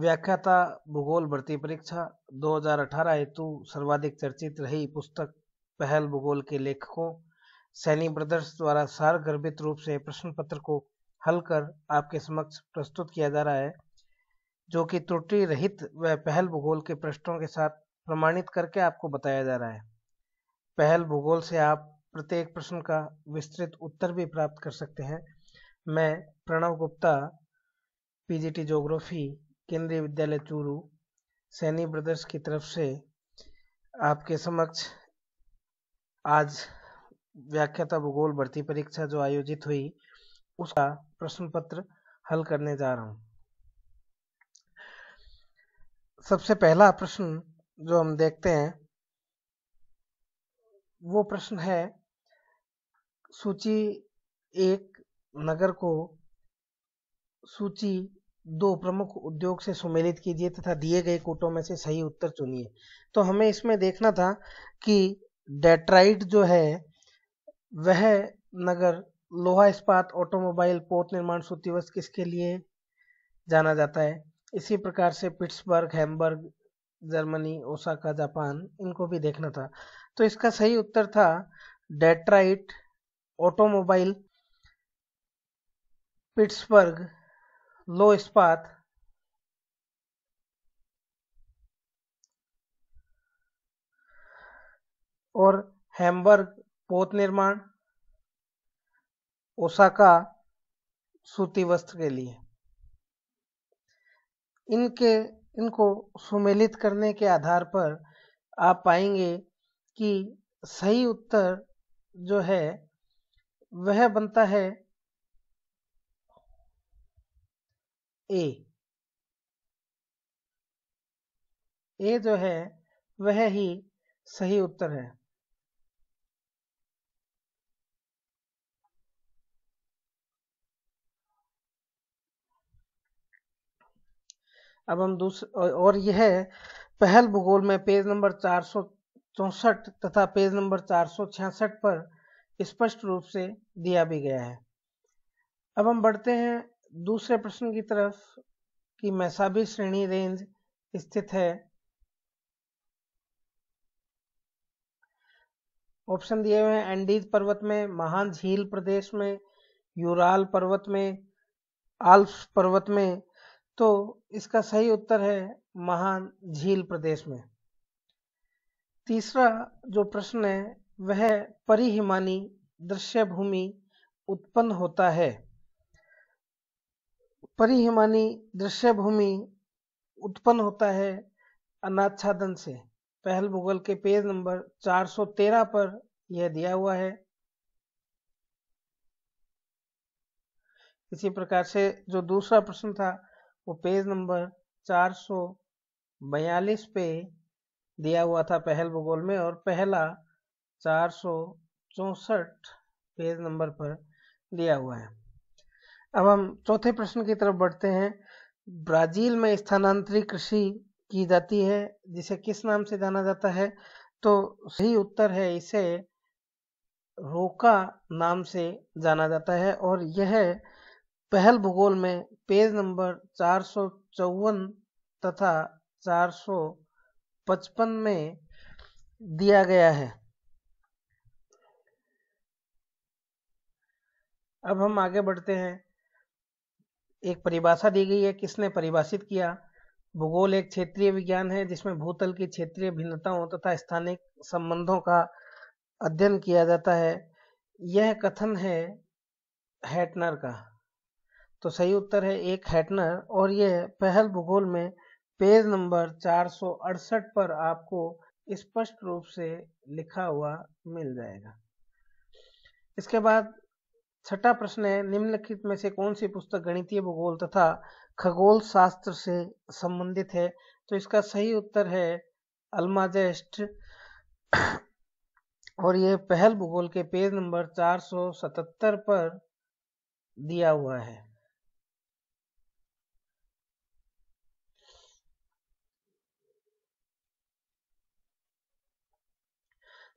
व्याख्याता भूगोल भर्ती परीक्षा 2018 हेतु सर्वाधिक चर्चित रही पुस्तक पहल भूगोल के लेखकों सैनी ब्रदर्स द्वारा सारगर्भित रूप से प्रश्न पत्र को हल कर आपके समक्ष प्रस्तुत किया जा रहा है जो कि त्रुटि रहित व पहल भूगोल के प्रश्नों के साथ प्रमाणित करके आपको बताया जा रहा है पहल भूगोल से आप प्रत्येक प्रश्न का विस्तृत उत्तर भी प्राप्त कर सकते हैं मैं प्रणव गुप्ता पीजीटी ज्योग्राफी केंद्रीय विद्यालय चूरू सैनी ब्रदर्स की तरफ से आपके समक्ष आज व्याख्याता भूगोल भर्ती परीक्षा जो आयोजित हुई उसका प्रश्न पत्र हल करने जा रहा हूं सबसे पहला प्रश्न जो हम देखते हैं वो प्रश्न है सूची एक नगर को सूची दो प्रमुख उद्योग से सुमेलित कीजिए तथा दिए गए कोटों में से सही उत्तर चुनिए तो हमें इसमें देखना था कि डेट्राइट जो है वह नगर लोहा इस्पात ऑटोमोबाइल पोत निर्माण सूती वस्त्र किसके लिए जाना जाता है इसी प्रकार से Pittsburgh Hamburg Germany Osaka Japan इनको भी देखना था तो इसका सही उत्तर था डेट्राइट ऑटोमोबाइल पिट्सबर्ग लो इस्पात और हेमबर्ग पोत निर्माण ओसाका सूती वस्त्र के लिए इनके इनको सुमेलित करने के आधार पर आप पाएंगे कि सही उत्तर जो है वह बनता है ए ए जो है वह ही सही उत्तर है अब हम दूसरे और यह पहल भूगोल में पेज नंबर चार सौ चौसठ तथा पेज नंबर चार सौ छियासठ पर स्पष्ट रूप से दिया भी गया है अब हम बढ़ते हैं दूसरे प्रश्न की तरफ कि मैसाबी श्रेणी रेंज स्थित है ऑप्शन दिए हुए हैं एंडीज पर्वत में महान झील प्रदेश में यूराल पर्वत में आल्प्स पर्वत में तो इसका सही उत्तर है महान झील प्रदेश में तीसरा जो प्रश्न है वह परिहिमानी दृश्य भूमि उत्पन्न होता है परिहिमानी दृश्य भूमि उत्पन्न होता है अनाच्छादन से पहल भूगोल के पेज नंबर 413 पर यह दिया हुआ है इसी प्रकार से जो दूसरा प्रश्न था वो पेज नंबर 442 पे दिया हुआ था पहल भूगोल में और पहला चार पेज नंबर पर दिया हुआ है अब हम चौथे प्रश्न की तरफ बढ़ते हैं ब्राजील में स्थानांतरित कृषि की जाती है जिसे किस नाम से जाना जाता है तो सही उत्तर है इसे रोका नाम से जाना जाता है और यह पहल भूगोल में पेज नंबर चार तथा चार में दिया गया है अब हम आगे बढ़ते हैं एक परिभाषा दी गई है किसने परिभाषित किया भूगोल एक क्षेत्रीय विज्ञान है जिसमें भूतल की क्षेत्रीय भिन्नताओं तथा स्थानिक संबंधों का अध्ययन किया जाता है यह कथन है हैटनर का तो सही उत्तर है एक हैटनर और यह पहल भूगोल में पेज नंबर चार पर आपको स्पष्ट रूप से लिखा हुआ मिल जाएगा इसके बाद छठा प्रश्न है निम्नलिखित में से कौन सी पुस्तक गणितीय भूगोल तथा खगोल शास्त्र से संबंधित है तो इसका सही उत्तर है अल्माजेस्ट और यह पहल भूगोल के पेज नंबर 477 पर दिया हुआ है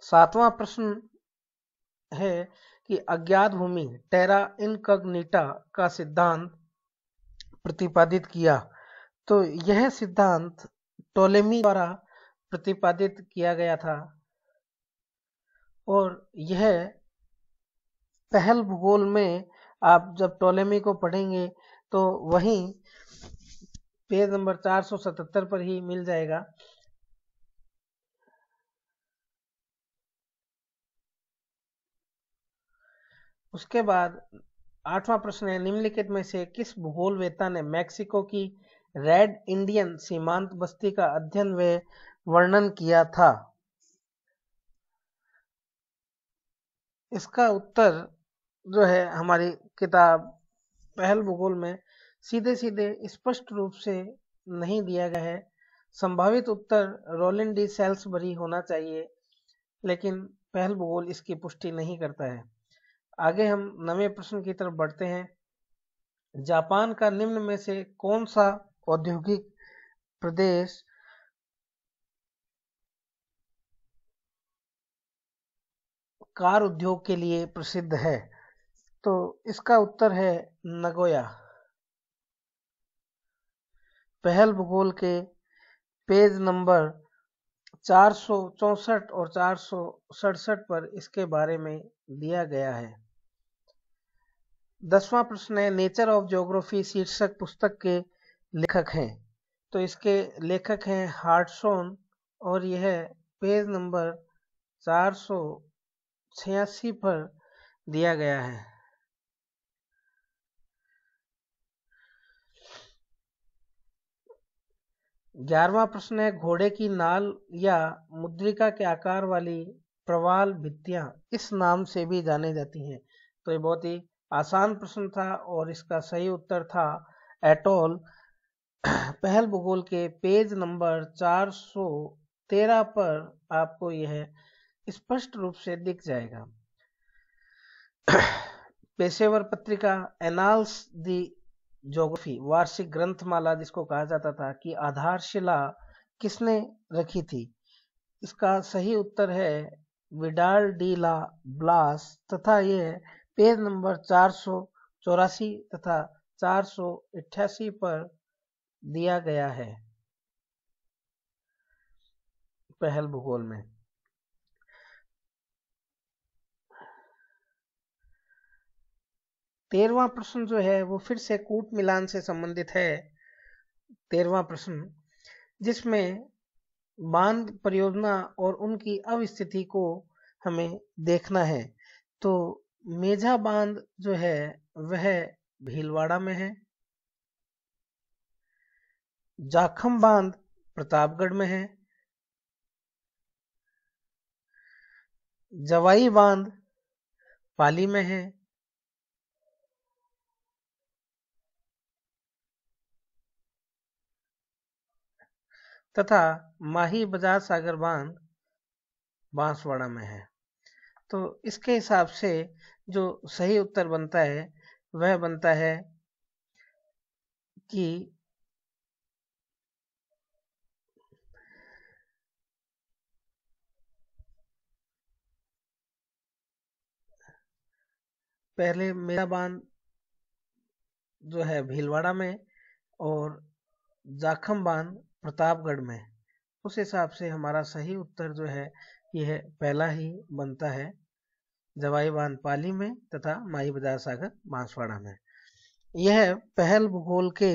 सातवां प्रश्न है कि अज्ञात भूमि टेरा इनकग्निटा का सिद्धांत प्रतिपादित किया तो यह सिद्धांत टोलेमी द्वारा प्रतिपादित किया गया था और यह पहल भूगोल में आप जब टोलेमी को पढ़ेंगे तो वहीं पेज नंबर 477 पर ही मिल जाएगा उसके बाद आठवां प्रश्न है निम्नलिखित में से किस भूगोल वेता ने मैक्सिको की रेड इंडियन सीमांत बस्ती का अध्ययन व वर्णन किया था इसका उत्तर जो है हमारी किताब पहल भूगोल में सीधे सीधे स्पष्ट रूप से नहीं दिया गया है संभावित उत्तर रोलिन डी सेल्सबरी होना चाहिए लेकिन पहल भूगोल इसकी पुष्टि नहीं करता है आगे हम नवे प्रश्न की तरफ बढ़ते हैं जापान का निम्न में से कौन सा औद्योगिक प्रदेश कार उद्योग के लिए प्रसिद्ध है तो इसका उत्तर है नगोया पहल भूगोल के पेज नंबर चार और चार पर इसके बारे में दिया गया है दसवां प्रश्न है नेचर ऑफ ज्योग्राफी शीर्षक पुस्तक के लेखक हैं तो इसके लेखक हैं हार्टसोन और यह पेज नंबर चार सौ छियासी पर दिया गया है ग्यारहवा प्रश्न है घोड़े की नाल या मुद्रिका के आकार वाली प्रवाल भित्तियां इस नाम से भी जाने जाती हैं तो ये बहुत ही आसान प्रश्न था और इसका सही उत्तर था एटोल पहल भूगोल के पेज नंबर 413 पर आपको यह स्पष्ट रूप से दिख जाएगा पेशेवर पत्रिका एनाल्स दी जोग्राफी वार्षिक ग्रंथमाला जिसको कहा जाता था कि आधारशिला किसने रखी थी इसका सही उत्तर है विडाल डीला ब्लास तथा यह पेज नंबर चार सौ चौरासी तथा चार सौ अठासी पर दिया गया है पहल भूगोल में तेरवा प्रश्न जो है वो फिर से कूट मिलान से संबंधित है तेरवा प्रश्न जिसमें बांध परियोजना और उनकी अवस्थिति को हमें देखना है तो मेझा बांध जो है वह भीलवाड़ा में है जाखम बांध प्रतापगढ़ में है जवाई बांध पाली में है तथा माही बजाज सागर बांध बांसवाड़ा में है तो इसके हिसाब से जो सही उत्तर बनता है वह बनता है कि पहले मेरा बांध जो है भीलवाड़ा में और जाखम बांध प्रतापगढ़ में उस हिसाब से हमारा सही उत्तर जो है यह पहला ही बनता है जवाई बांध पाली में तथा माई बाजार सागर बांसवाड़ा में यह पहल भूगोल के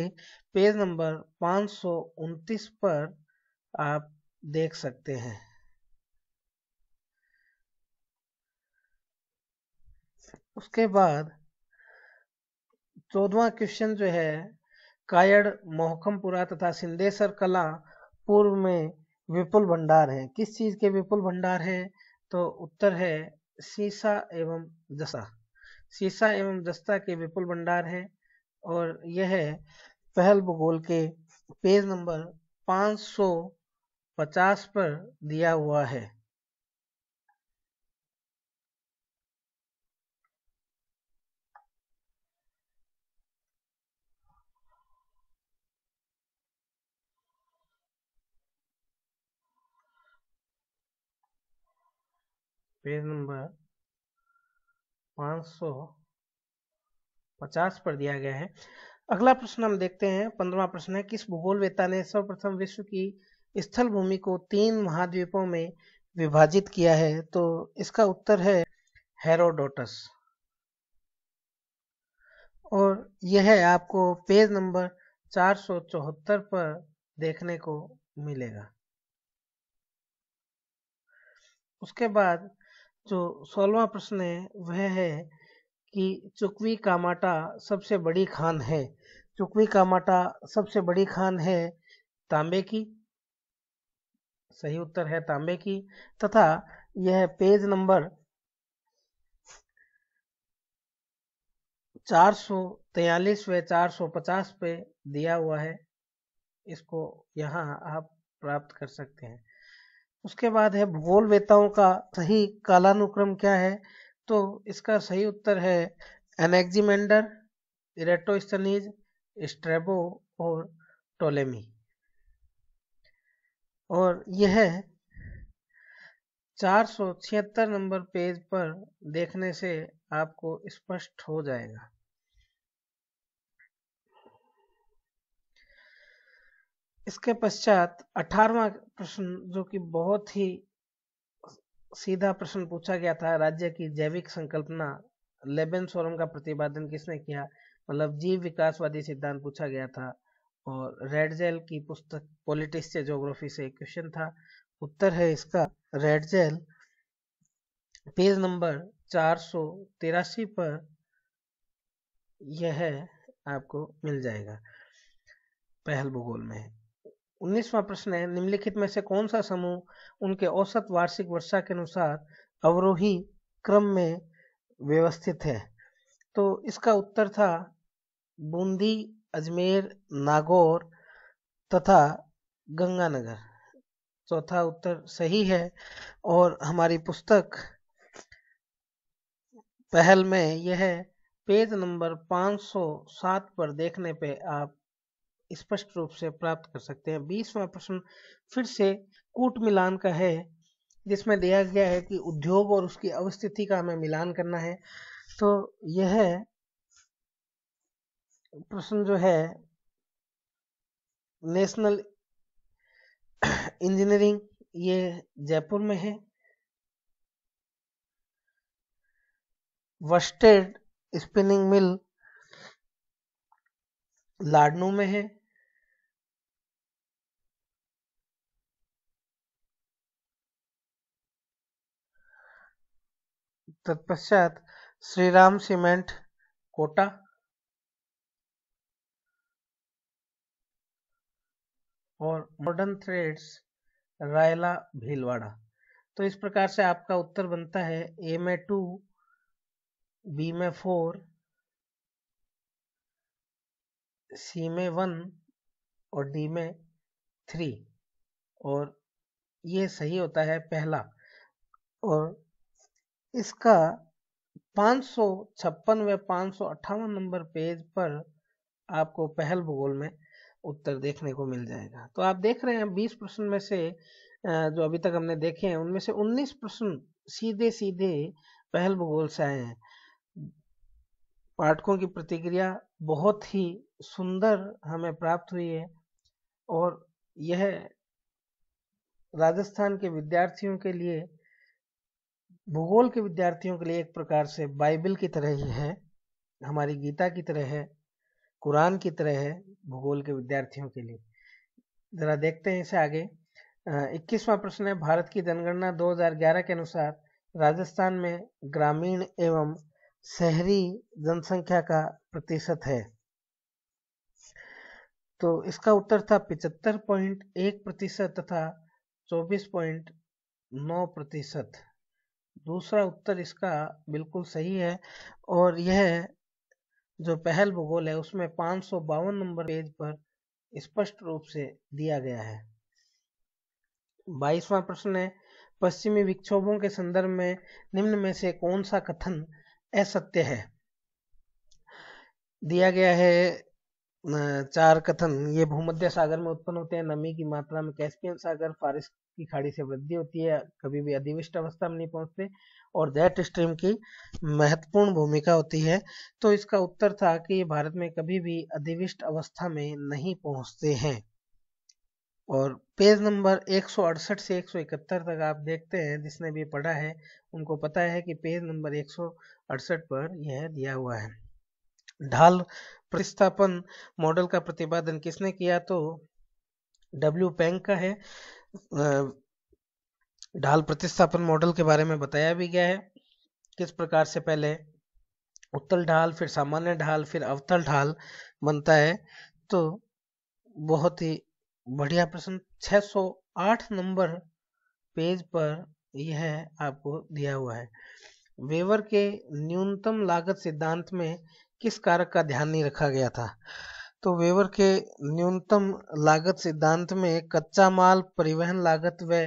पेज नंबर पाँच पर आप देख सकते हैं उसके बाद चौदवा क्वेश्चन जो है कायड़ मोहकमपुरा तथा सिंधेश्वर कला पूर्व में विपुल भंडार है किस चीज के विपुल भंडार है तो उत्तर है सीसा एवं दशा सीसा एवं दस्ता के विपुल भंडार है और यह पहल भूगोल के पेज नंबर 550 पर दिया हुआ है पेज नंबर 550 पर दिया गया है अगला प्रश्न हम देखते हैं पंद्रवा प्रश्न है किस भूगोल वेता ने सर्वप्रथम विश्व की स्थल भूमि को तीन महाद्वीपों में विभाजित किया है तो इसका उत्तर है हेरोडोटस और यह है आपको पेज नंबर चार सौ चौहत्तर पर देखने को मिलेगा उसके बाद जो सोलवा प्रश्न है वह है कि चुकवी कामाटा सबसे बड़ी खान है चुकवी कामाटा सबसे बड़ी खान है तांबे की सही उत्तर है तांबे की तथा यह पेज नंबर चार सौ तैयलीस व चार सौ पचास पे दिया हुआ है इसको यहाँ आप प्राप्त कर सकते हैं उसके बाद है भूगोल वेताओं का सही कालानुक्रम क्या है तो इसका सही उत्तर है एनेक्जीमेंडर इरेटोस्तनीज स्ट्रेबो और टोलेमी और यह चार सौ छिहत्तर नंबर पेज पर देखने से आपको स्पष्ट हो जाएगा इसके पश्चात अठारवा प्रश्न जो कि बहुत ही सीधा प्रश्न पूछा गया था राज्य की जैविक संकल्पना लेबन सोरम का प्रतिपादन किसने किया मतलब जीव विकासवादी सिद्धांत पूछा गया था और रेडजेल की पुस्तक पॉलिटिक्स से ज्योग्राफी से क्वेश्चन था उत्तर है इसका रेडजेल पेज नंबर चार सौ तिरासी पर यह आपको मिल जाएगा पहल भूगोल में उन्नीसवा प्रश्न है निम्नलिखित में से कौन सा समूह उनके औसत वार्षिक वर्षा के अनुसार अवरोही क्रम में व्यवस्थित है तो इसका उत्तर था बूंदी अजमेर नागौर तथा गंगानगर चौथा उत्तर सही है और हमारी पुस्तक पहल में यह पेज नंबर 507 पर देखने पे आप स्पष्ट रूप से प्राप्त कर सकते हैं बीसवा प्रश्न फिर से कूट मिलान का है जिसमें दिया गया है कि उद्योग और उसकी अवस्थिति का हमें मिलान करना है तो यह प्रश्न जो है नेशनल इंजीनियरिंग ये जयपुर में है वस्टेड स्पिनिंग मिल लाडनू में है तत्पश्चात श्री राम सीमेंट कोटा और मॉडर्न थ्रेड्स रायला भीलवाड़ा तो इस प्रकार से आपका उत्तर बनता है ए में टू बी में फोर सी में वन और डी में थ्री और ये सही होता है पहला और इसका पाँच सौ छप्पन व पाँच सौ अट्ठावन नंबर पेज पर आपको पहल भूगोल में उत्तर देखने को मिल जाएगा तो आप देख रहे हैं बीस प्रश्न में से जो अभी तक हमने देखे हैं उनमें से उन्नीस प्रश्न सीधे सीधे पहल भूगोल से आए हैं पाठकों की प्रतिक्रिया बहुत ही सुंदर हमें प्राप्त हुई है और यह राजस्थान के विद्यार्थियों के लिए भूगोल के विद्यार्थियों के लिए एक प्रकार से बाइबल की तरह ही है हमारी गीता की तरह है कुरान की तरह है भूगोल के विद्यार्थियों के लिए ज़रा देखते हैं इसे आगे इक्कीसवा प्रश्न है भारत की जनगणना 2011 के अनुसार राजस्थान में ग्रामीण एवं शहरी जनसंख्या का प्रतिशत है तो इसका उत्तर था पिचहत्तर पॉइंट एक प्रतिशत तथा चौबीस पॉइंट नौ प्रतिशत दूसरा उत्तर इसका बिल्कुल सही है और यह जो पहल भूगोल है उसमें बावन नंबर पेज पर स्पष्ट रूप से दिया गया है बाईसवां प्रश्न है पश्चिमी विक्षोभों के संदर्भ में निम्न में से कौन सा कथन असत्य है दिया गया है चार कथन ये भूमध्य सागर में उत्पन्न होते हैं नमी की मात्रा में कैस्पियन सागर फारिस की खाड़ी से वृद्धि होती है कभी भी अधिविष्ट अवस्था में नहीं पहुंचते और जेट स्ट्रीम की महत्वपूर्ण भूमिका होती है तो इसका उत्तर था कि भारत में कभी भी अधिविष्ट अवस्था में नहीं पहुंचते हैं और पेज नंबर 168 से 171 तक आप देखते हैं जिसने भी पढ़ा है उनको पता है कि पेज नंबर 100 अड़सठ पर यह दिया हुआ है ढाल प्रतिस्थापन मॉडल का प्रतिपादन किसने किया तो डब्ल्यू पैंक का है ढाल प्रतिस्थापन मॉडल के बारे में बताया भी गया है किस प्रकार से पहले उत्तल ढाल फिर सामान्य ढाल फिर अवतल ढाल बनता है तो बहुत ही बढ़िया प्रश्न 608 नंबर पेज पर यह आपको दिया हुआ है वेवर के न्यूनतम लागत सिद्धांत में किस कारक का ध्यान नहीं रखा गया था तो वेवर के न्यूनतम लागत सिद्धांत में कच्चा माल परिवहन लागत व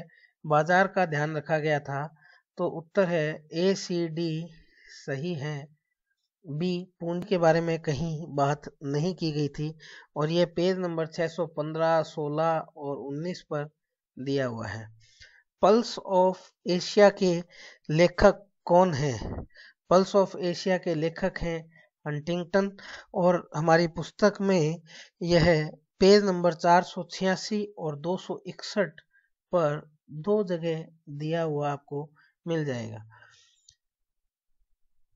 बाजार का ध्यान रखा गया था तो उत्तर है ए सी डी सही है बी पूंजी के बारे में कहीं बात नहीं की गई थी और यह पेज नंबर 615, 16 और 19 पर दिया हुआ है पल्स ऑफ एशिया के लेखक कौन हैं पल्स ऑफ एशिया के लेखक हैं हंटिंगटन और हमारी पुस्तक में यह पेज नंबर चार सौ छियासी और दो सौ इकसठ पर दो जगह दिया हुआ आपको मिल जाएगा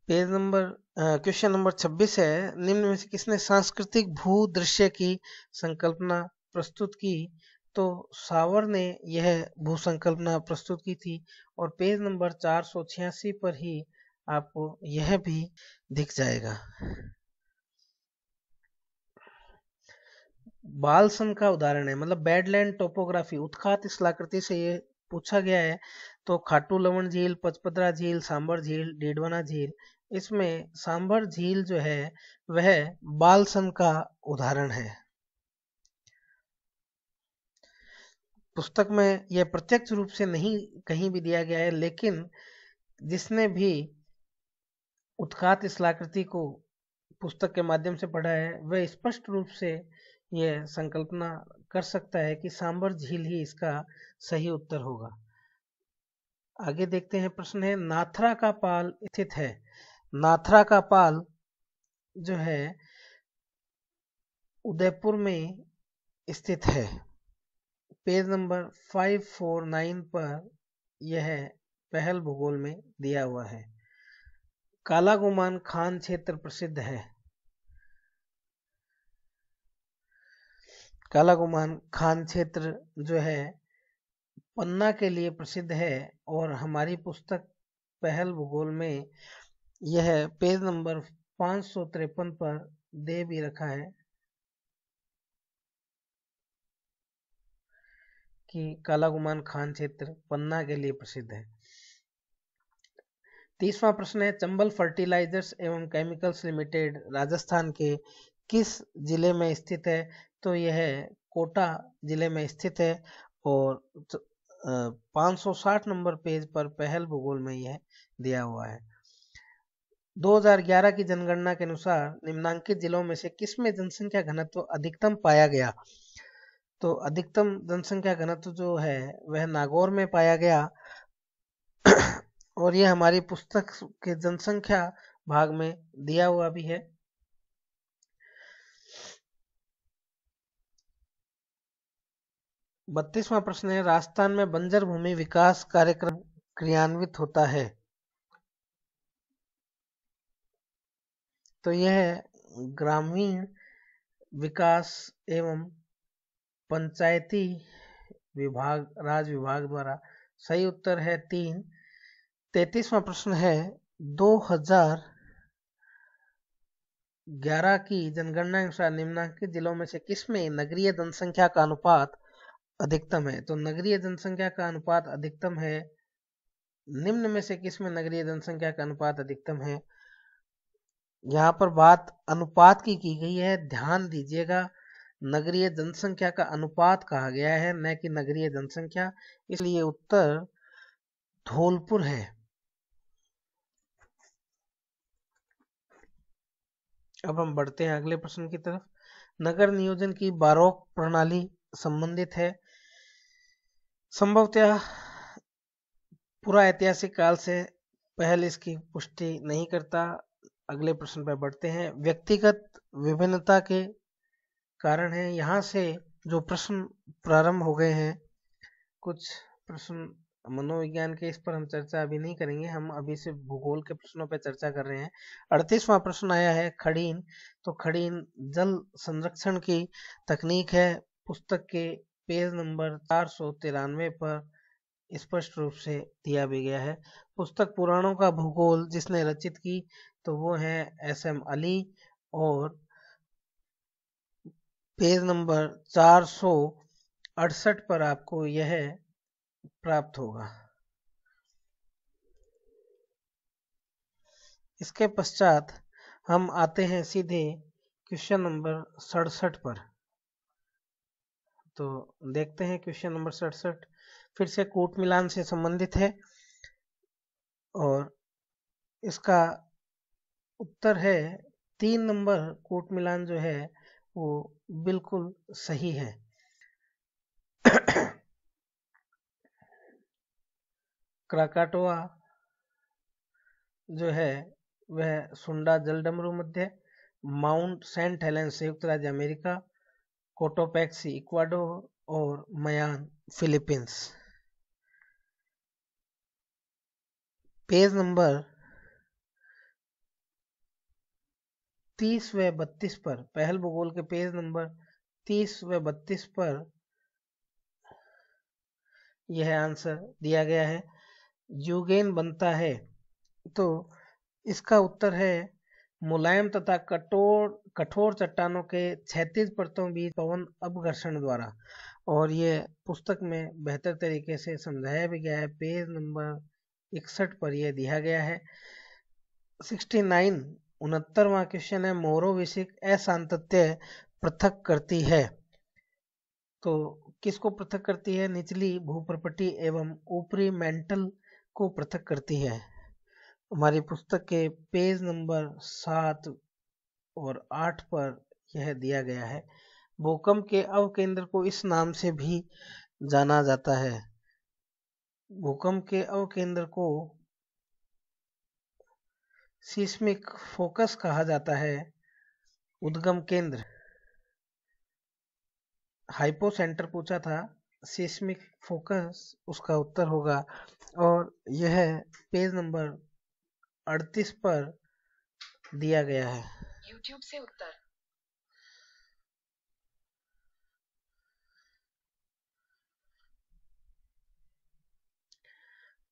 पेज नंबर क्वेश्चन नंबर छब्बीस है निम्न में से किसने सांस्कृतिक भू दृश्य की संकल्पना प्रस्तुत की तो सावर ने यह भूसंकल्पना प्रस्तुत की थी और पेज नंबर चार सौ छियासी पर ही आपको यह भी दिख जाएगा बालसन का उदाहरण है मतलब बेडलैंड टोपोग्राफी उत्खात स्थलाकृति से ये पूछा गया है तो खाटू लवण झील पचपदरा झील सांबर झील डेडवाना झील इसमें सांबर झील जो है वह बालसन का उदाहरण है पुस्तक में यह प्रत्यक्ष रूप से नहीं कहीं भी दिया गया है लेकिन जिसने भी उत्खात इस्लाकृति को पुस्तक के माध्यम से पढ़ा है वह स्पष्ट रूप से यह संकल्पना कर सकता है कि सांबर झील ही इसका सही उत्तर होगा आगे देखते हैं प्रश्न है नाथरा का पाल स्थित है नाथरा का पाल जो है उदयपुर में स्थित है पेज नंबर 549 पर यह पहल भूगोल में दिया हुआ है कालागुमान खान क्षेत्र प्रसिद्ध है कालागुमान खान क्षेत्र जो है पन्ना के लिए प्रसिद्ध है और हमारी पुस्तक पहल भूगोल में यह पेज नंबर पाँच सौ तिरपन पर दे भी रखा है कि काला गुमान खान क्षेत्र पन्ना के लिए प्रसिद्ध है तीसवा प्रश्न है चंबल फर्टिलाइजर्स एवं केमिकल्स लिमिटेड राजस्थान के किस जिले में स्थित है तो यह कोटा जिले में स्थित है और 560 नंबर पेज पर पहल भूगोल में यह दिया हुआ है 2011 की जनगणना के अनुसार निम्नांकित जिलों में से किस में जनसंख्या घनत्व अधिकतम पाया गया तो अधिकतम जनसंख्या घनत्व जो है वह नागौर में पाया गया और यह हमारी पुस्तक के जनसंख्या भाग में दिया हुआ भी है बत्तीसवा प्रश्न है राजस्थान में बंजर भूमि विकास कार्यक्रम क्रियान्वित होता है तो यह ग्रामीण विकास एवं पंचायती विभाग राज विभाग द्वारा सही उत्तर है तीन तैतीसवा प्रश्न है 2011 की जनगणना अनुसार निम्नांकित जिलों में से किसमें नगरीय जनसंख्या का अनुपात अधिकतम है तो नगरीय जनसंख्या का अनुपात अधिकतम है निम्न में से किसमें नगरीय जनसंख्या का अनुपात अधिकतम है यहाँ पर बात अनुपात की की गई है ध्यान दीजिएगा नगरीय जनसंख्या का अनुपात कहा गया है न कि नगरीय जनसंख्या इसलिए उत्तर धौलपुर है अब हम बढ़ते हैं अगले प्रश्न की तरफ नगर नियोजन की बारोक प्रणाली संबंधित है संभवतः पूरा ऐतिहासिक काल से पहले इसकी पुष्टि नहीं करता अगले प्रश्न पर बढ़ते हैं व्यक्तिगत विभिन्नता के कारण है यहाँ से जो प्रश्न प्रारंभ हो गए हैं कुछ प्रश्न मनोविज्ञान के इस पर हम चर्चा अभी नहीं करेंगे हम अभी से भूगोल के प्रश्नों पर चर्चा कर रहे हैं अड़तीसवा प्रश्न आया है खड़ीन तो खड़ीन जल संरक्षण की तकनीक है पुस्तक के पेज नंबर चार सौ तिरानवे पर स्पष्ट रूप से दिया भी गया है पुस्तक पुराणों का भूगोल जिसने रचित की तो वो है एस एम अली और पेज नंबर चार सौ अड़सठ पर आपको यह प्राप्त होगा इसके पश्चात हम आते हैं सीधे क्वेश्चन नंबर सड़सठ पर तो देखते हैं क्वेश्चन नंबर सड़सठ फिर से कोट मिलान से संबंधित है और इसका उत्तर है तीन नंबर कोट मिलान जो है वो बिल्कुल सही है क्राकाटोआ जो है वह सुंडा जलडमरू मध्य माउंट सेंट हेलेन संयुक्त राज्य अमेरिका कोटोपैक्सी इक्वाडोर और मयान फिलीपींस पेज नंबर तीस व बत्तीस पर पहल भूगोल के पेज नंबर तीस व बत्तीस पर यह आंसर दिया गया है जुगेन बनता है तो इसका उत्तर है मुलायम तथा कठोर कठोर चट्टानों के क्षैतिज परतों बीच पवन अपघर्षण द्वारा और ये पुस्तक में बेहतर तरीके से समझाया भी गया है पेज नंबर इकसठ पर यह दिया गया है 69 उनहत्तरवा क्वेश्चन है मोरोविशिक असांतत्य पृथक करती है तो किसको पृथक करती है निचली भूप्रपटी एवं ऊपरी मेंटल को पृथक करती है हमारी पुस्तक के पेज नंबर सात और आठ पर यह दिया गया है भूकंप के अवकेंद्र को इस नाम से भी जाना जाता है भूकंप के अवकेंद्र को सीस्मिक फोकस कहा जाता है उद्गम केंद्र हाइपो सेंटर पूछा था सीस्मिक फोकस उसका उत्तर होगा और यह पेज नंबर 38 पर दिया गया है यूट्यूब से उत्तर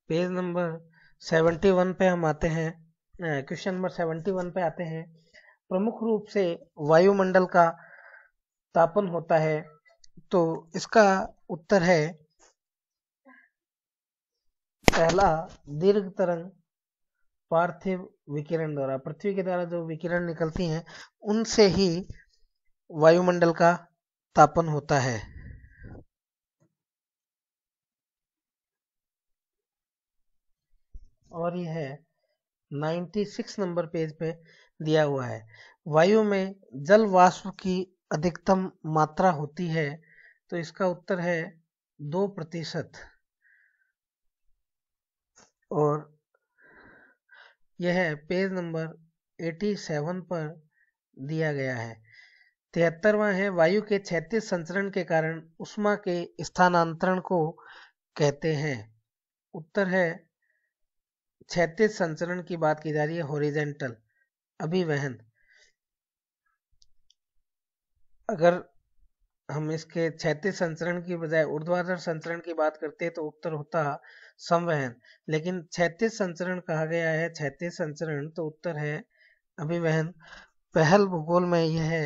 पेज नंबर 71 पे हम आते हैं क्वेश्चन नंबर सेवेंटी वन पे आते हैं प्रमुख रूप से वायुमंडल का तापन होता है तो इसका उत्तर है पहला दीर्घ तरंग पार्थिव विकिरण द्वारा पृथ्वी के द्वारा जो विकिरण निकलती हैं उनसे ही वायुमंडल का तापन होता है और यह 96 नंबर पेज पे दिया हुआ है वायु में जल वाष्प की अधिकतम मात्रा होती है तो इसका उत्तर है दो प्रतिशत और यह पेज नंबर 87 पर दिया गया है तिहत्तरवा है वायु के क्षैतिज संचरण के कारण उष्मा के स्थानांतरण को कहते हैं उत्तर है छैतीस संचरण की बात की जा रही है होरिजेंटल अभिवहन अगर हम इसके छैतीस संचरण की बजाय ऊर्ध्वाधर संचरण की बात करते हैं तो उत्तर होता संवहन लेकिन छैतीस संचरण कहा गया है छैतीस संचरण तो उत्तर है अभिवहन पहल भूगोल में यह है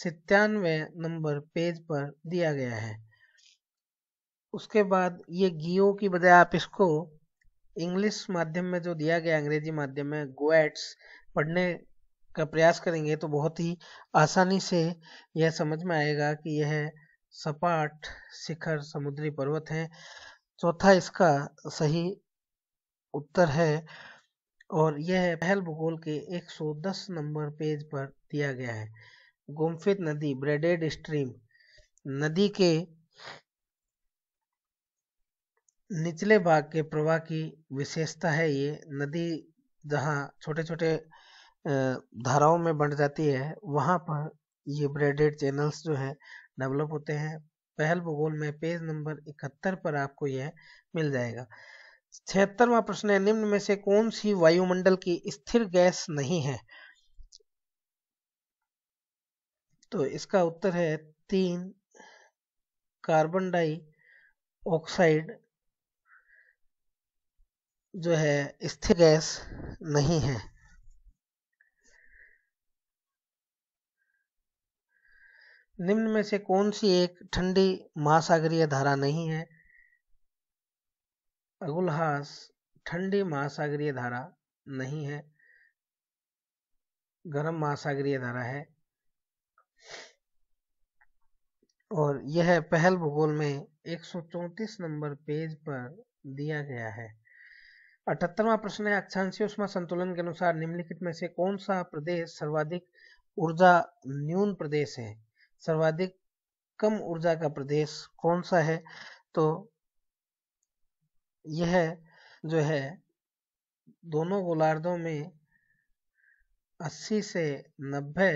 सितानवे नंबर पेज पर दिया गया है उसके बाद ये गियो की बजाय आप इसको इंग्लिश माध्यम में जो दिया गया अंग्रेजी माध्यम में गोएट्स पढ़ने का प्रयास करेंगे तो बहुत ही आसानी से यह समझ में आएगा कि यह सपाट शिखर समुद्री पर्वत है चौथा इसका सही उत्तर है और यह पहल भूगोल के 110 नंबर पेज पर दिया गया है गुम्फित नदी ब्रेडेड स्ट्रीम नदी के निचले भाग के प्रवाह की विशेषता है ये नदी जहाँ छोटे छोटे धाराओं में बंट जाती है वहाँ पर ये ब्रेडेड चैनल्स जो है डेवलप होते हैं पहल भूगोल में पेज नंबर इकहत्तर पर आपको यह मिल जाएगा छिहत्तरवा प्रश्न है निम्न में से कौन सी वायुमंडल की स्थिर गैस नहीं है तो इसका उत्तर है तीन कार्बन डाई ऑक्साइड जो है स्थिर गैस नहीं है निम्न में से कौन सी एक ठंडी महासागरीय धारा नहीं है अगुलहास ठंडी महासागरीय धारा नहीं है गर्म महासागरीय धारा है और यह पहल भूगोल में 134 नंबर पेज पर दिया गया है अठहत्तरवा प्रश्न है अक्षांशी उष्मा संतुलन के अनुसार निम्नलिखित में से कौन सा प्रदेश सर्वाधिक ऊर्जा न्यून प्रदेश है सर्वाधिक कम ऊर्जा का प्रदेश कौन सा है तो यह जो है दोनों गोलार्धों में 80 से 90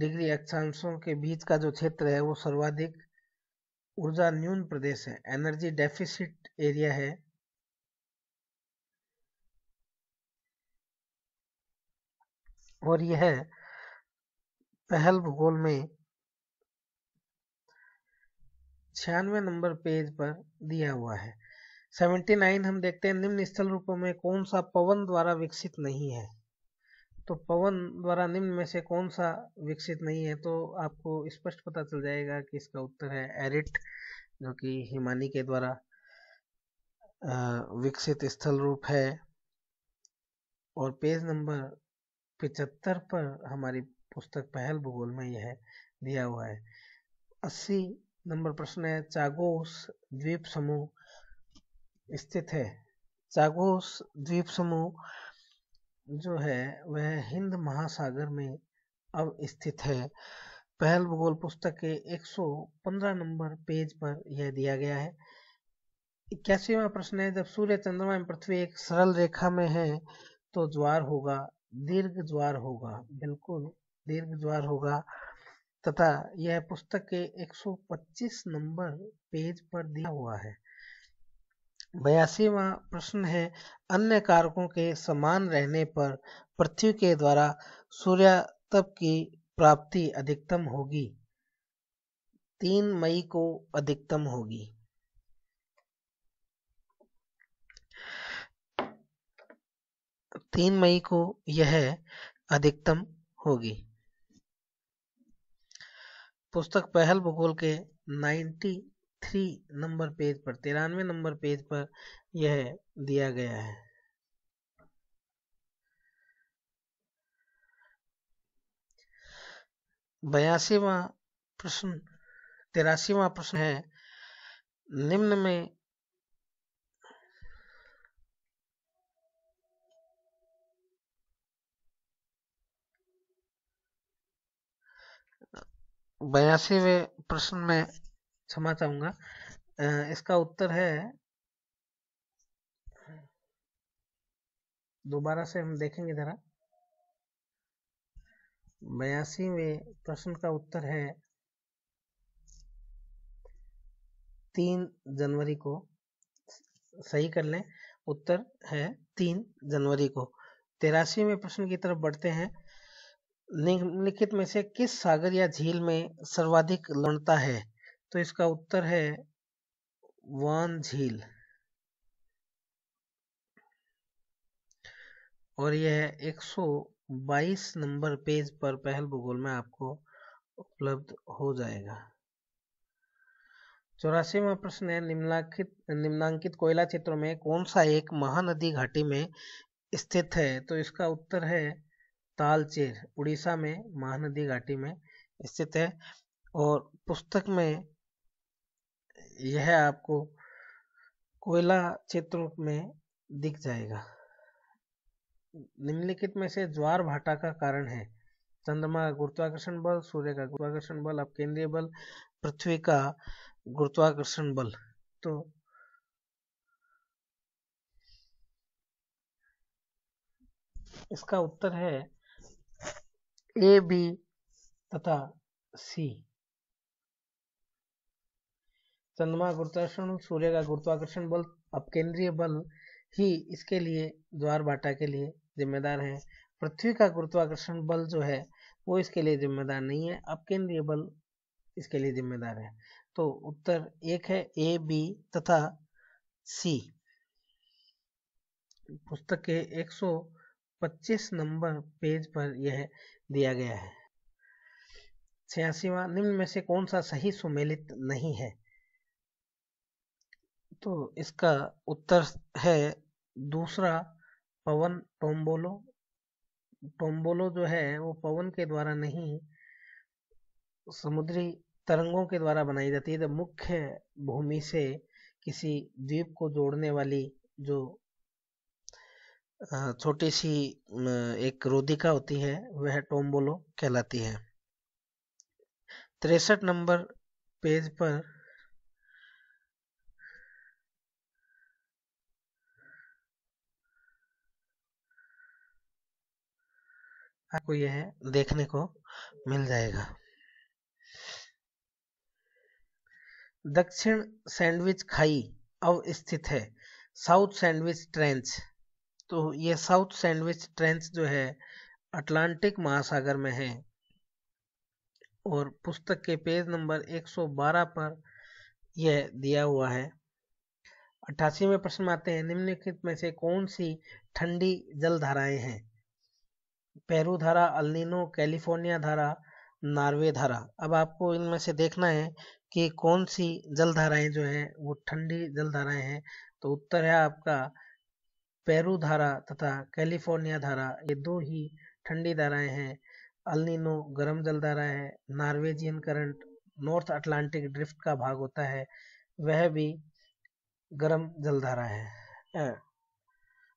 डिग्री अक्षांशों के बीच का जो क्षेत्र है वो सर्वाधिक ऊर्जा न्यून प्रदेश है एनर्जी डेफिसिट एरिया है और यह पहल भूगोल में छियानवे नंबर पेज पर दिया हुआ है 79 हम देखते हैं निम्न स्थल रूपों में कौन सा पवन द्वारा विकसित नहीं है तो पवन द्वारा निम्न में से कौन सा विकसित नहीं है तो आपको स्पष्ट पता चल जाएगा कि इसका उत्तर है एरिट जो कि हिमानी के द्वारा विकसित स्थल रूप है और पेज नंबर पचहत्तर पर हमारी पुस्तक पहल भूगोल में यह दिया हुआ है अस्सी नंबर प्रश्न है चागोस द्वीप समूह स्थित है चागोस द्वीप समूह जो है वह हिंद महासागर में अब स्थित है पहल भूगोल पुस्तक के 115 नंबर पेज पर यह दिया गया है इक्यासीवा प्रश्न है जब सूर्य चंद्रमा एवं पृथ्वी एक सरल रेखा में है तो ज्वार होगा दीर्घ ज्वार होगा बिल्कुल दीर्घ ज्वार होगा तथा यह पुस्तक के 125 नंबर पेज पर दिया हुआ है बयासीवा प्रश्न है अन्य कारकों के समान रहने पर पृथ्वी के द्वारा सूर्य तप की प्राप्ति अधिकतम होगी तीन मई को अधिकतम होगी तीन मई को यह अधिकतम होगी पुस्तक पहल भूगोल के 93 नंबर पेज पर तिरानवे नंबर पेज पर यह दिया गया है बयासीवा प्रश्न तिरासीवा प्रश्न है निम्न में बयासीवें प्रश्न में क्षमा चाहूंगा इसका उत्तर है दोबारा से हम देखेंगे जरा बयासीवे प्रश्न का उत्तर है तीन जनवरी को सही कर लें उत्तर है तीन जनवरी को तेरासीवे प्रश्न की तरफ बढ़ते हैं निम्नलिखित में से किस सागर या झील में सर्वाधिक लवणता है तो इसका उत्तर है वान झील और यह 122 नंबर पेज पर पहल भूगोल में आपको उपलब्ध हो जाएगा चौरासीवा प्रश्न है निम्नलिखित निम्नांकित कोयला क्षेत्रों में कौन सा एक महानदी घाटी में स्थित है तो इसका उत्तर है तालचेर उड़ीसा में महानदी घाटी में स्थित है और पुस्तक में यह आपको कोयला क्षेत्र में दिख जाएगा निम्नलिखित में से ज्वार भाटा का कारण है चंद्रमा का गुरुत्वाकर्षण बल सूर्य का गुरुत्वाकर्षण बल अब केंद्रीय बल पृथ्वी का गुरुत्वाकर्षण बल तो इसका उत्तर है ए बी तथा सी चंद्रमा गुरुत्वाकर्षण सूर्य का गुरुत्वाकर्षण बल केंद्रीय बल ही इसके लिए द्वार बाटा के लिए जिम्मेदार है पृथ्वी का गुरुत्वाकर्षण बल जो है वो इसके लिए जिम्मेदार नहीं है अपकेंद्रीय बल इसके लिए जिम्मेदार है तो उत्तर एक है ए बी तथा सी पुस्तक के एक सौ 25 नंबर पेज पर यह दिया गया है छियासीवा निम्न में से कौन सा सही सुमेलित नहीं है तो इसका उत्तर है दूसरा पवन टोम्बोलो टोम्बोलो जो है वो पवन के द्वारा नहीं समुद्री तरंगों के द्वारा बनाई जाती है मुख्य भूमि से किसी द्वीप को जोड़ने वाली जो छोटी सी एक रोधिका होती है वह टोम्बोलो कहलाती है तिरसठ नंबर पेज पर आपको यह देखने को मिल जाएगा दक्षिण सैंडविच खाई अवस्थित है साउथ सैंडविच ट्रेंच तो ये साउथ सैंडविच ट्रेंच जो है अटलांटिक महासागर में है और पुस्तक के पेज नंबर 112 पर यह दिया हुआ है में प्रश्न आते हैं निम्नलिखित में से कौन सी ठंडी जल धाराएं हैं पेरू धारा अल्लिनो कैलिफोर्निया धारा नार्वे धारा अब आपको इनमें से देखना है कि कौन सी जल धाराएं जो हैं वो ठंडी जल धाराएं हैं तो उत्तर है आपका पेरू धारा तथा कैलिफोर्निया धारा ये दो ही ठंडी धाराएं हैं अलिनो गर्म जल धारा है Norwegian current North Atlantic drift का भाग होता है वह भी गर्म जलधारा है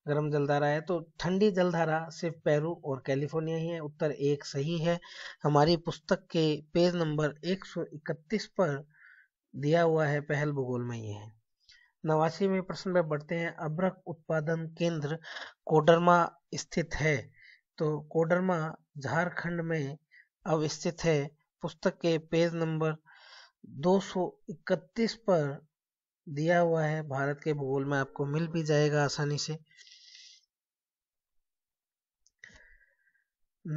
गर्म जलधारा है तो ठंडी जलधारा सिर्फ पेरू और कैलिफोर्निया ही है उत्तर एक सही है हमारी पुस्तक के पेज नंबर 131 पर दिया हुआ है पहल भूगोल में ये है नवासीवें प्रश्न में बढ़ते हैं अभ्रक उत्पादन केंद्र कोडरमा स्थित है तो कोडरमा झारखंड में अवस्थित है पुस्तक के पेज नंबर 231 पर दिया हुआ है भारत के भूगोल में आपको मिल भी जाएगा आसानी से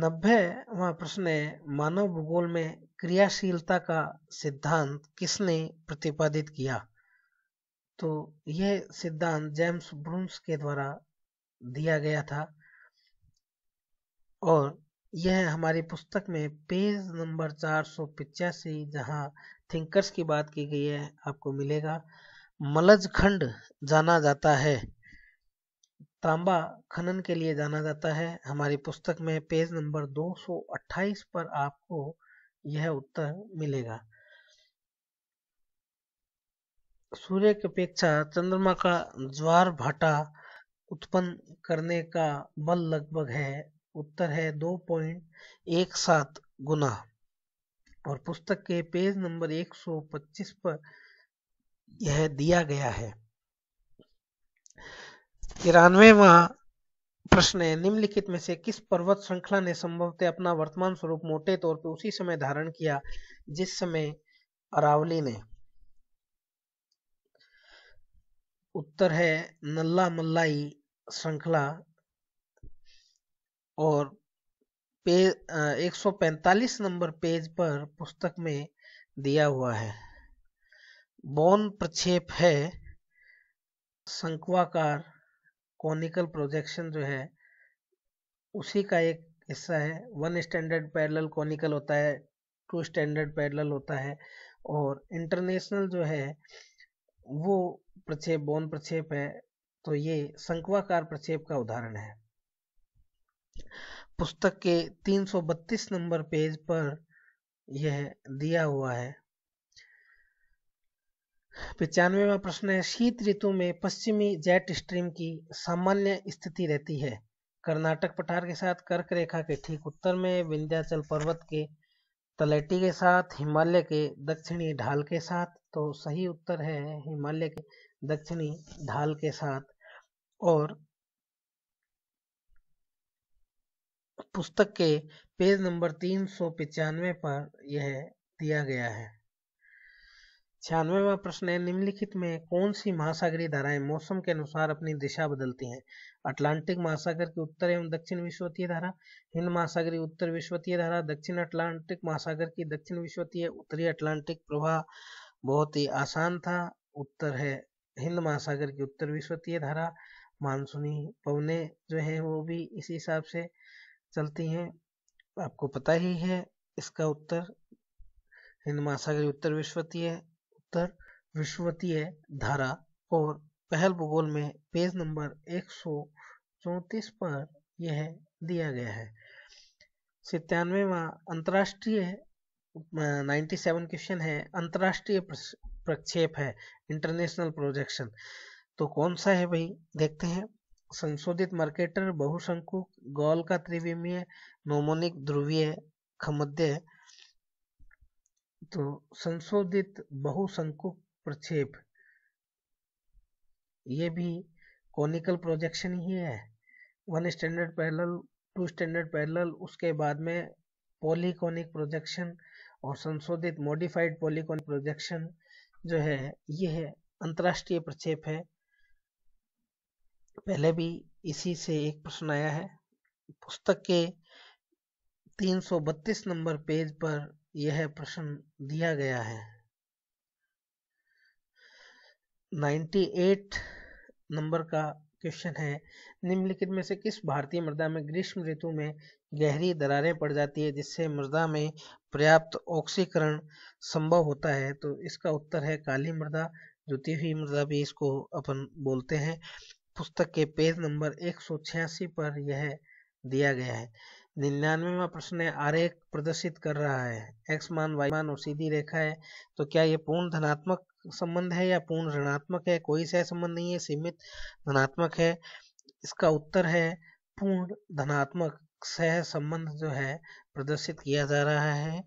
नब्बे वहां प्रश्न है मानव भूगोल में क्रियाशीलता का सिद्धांत किसने प्रतिपादित किया तो यह सिद्धांत जेम्स ब्रूम्स के द्वारा दिया गया था और यह हमारी पुस्तक में पेज नंबर चार सौ पिचासी जहाँ थिंकर्स की बात की गई है आपको मिलेगा मलज खंड जाना जाता है तांबा खनन के लिए जाना जाता है हमारी पुस्तक में पेज नंबर 228 पर आपको यह उत्तर मिलेगा सूर्य की अपेक्षा चंद्रमा का ज्वार भाटा उत्पन्न करने का बल लगभग है उत्तर है दो पॉइंट एक सात गुना और पुस्तक के पेज नंबर 125 पर यह दिया गया है तिरानवेवा प्रश्न है निम्नलिखित में से किस पर्वत श्रृंखला ने संभवतः अपना वर्तमान स्वरूप मोटे तौर पर उसी समय धारण किया जिस समय अरावली ने उत्तर है नल्ला मल्लाई श्रृंखला और पे एक सौ पैंतालीस नंबर पेज पर पुस्तक में दिया हुआ है बोन प्रक्षेप है शंकुआकार कॉनिकल प्रोजेक्शन जो है उसी का एक हिस्सा है वन स्टैंडर्ड पैरेलल कॉनिकल होता है टू स्टैंडर्ड पैरेलल होता है और इंटरनेशनल जो है वो प्रक्षेप बोन प्रक्षेप है तो ये शंक्वाकार प्रक्षेप का उदाहरण है पुस्तक के 332 नंबर पेज पर यह दिया हुआ है पचानवेवा प्रश्न है शीत ऋतु में पश्चिमी जेट स्ट्रीम की सामान्य स्थिति रहती है कर्नाटक पठार के साथ कर्क रेखा के ठीक उत्तर में विंध्याचल पर्वत के तलेटी के साथ हिमालय के दक्षिणी ढाल के साथ तो सही उत्तर है हिमालय के दक्षिणी ढाल के साथ और पुस्तक के पेज नंबर तीन सौ पिचानवे पर यह दिया गया है छियानवेवा प्रश्न है निम्नलिखित में कौन सी महासागरी धाराएं मौसम के अनुसार अपनी दिशा बदलती हैं अटलांटिक महासागर की उत्तर एवं दक्षिण विश्वतीय धारा हिंद महासागर की उत्तर विश्वतीय धारा दक्षिण अटलांटिक महासागर की दक्षिण विश्वतीय उत्तरी अटलांटिक प्रवाह बहुत ही आसान था उत्तर है हिंद महासागर की उत्तर विश्वतीय धारा मानसूनी पवने जो है वो भी इसी हिसाब से चलती हैं आपको पता ही है इसका उत्तर हिंद महासागर उत्तर विश्वतीय उत्तर विश्वतीय धारा और पहल भूगोल में पेज नंबर एक सौ चौंतीस पर यह दिया गया है सितानवेवा अंतरराष्ट्रीय 97 क्वेश्चन है अंतरराष्ट्रीय प्रक्षेप है इंटरनेशनल प्रोजेक्शन तो कौन सा है भाई देखते हैं संशोधित मार्केटर बहुशंकु गोल का त्रिविमीय नोमोनिक ध्रुवीय खमध्य तो संशोधित बहुशंकु प्रक्षेप ये भी कॉनिकल प्रोजेक्शन ही है one standard parallel two standard parallel उसके बाद में पॉलीकोनिक प्रोजेक्शन और संशोधित मॉडिफाइड पॉलीकोनिक प्रोजेक्शन जो है ये है अंतर्राष्ट्रीय प्रक्षेप है पहले भी इसी से एक प्रश्न आया है पुस्तक के 332 नंबर पेज पर यह प्रश्न दिया गया है 98 नंबर का क्वेश्चन है निम्नलिखित में से किस भारतीय मृदा में ग्रीष्म ऋतु में गहरी दरारें पड़ जाती है जिससे मृदा में पर्याप्त ऑक्सीकरण संभव होता है तो इसका उत्तर है काली मृदा जुती हुई मृदा भी इसको अपन बोलते हैं पुस्तक के पेज नंबर एक पर यह दिया गया है निन्यानवेवा प्रश्न है आरेख प्रदर्शित कर रहा है एक्स मान वाई मान और सीधी रेखा है तो क्या ये पूर्ण धनात्मक संबंध है या पूर्ण ऋणात्मक है कोई सह संबंध नहीं है सीमित धनात्मक है इसका उत्तर है पूर्ण धनात्मक सह संबंध जो है प्रदर्शित किया जा रहा है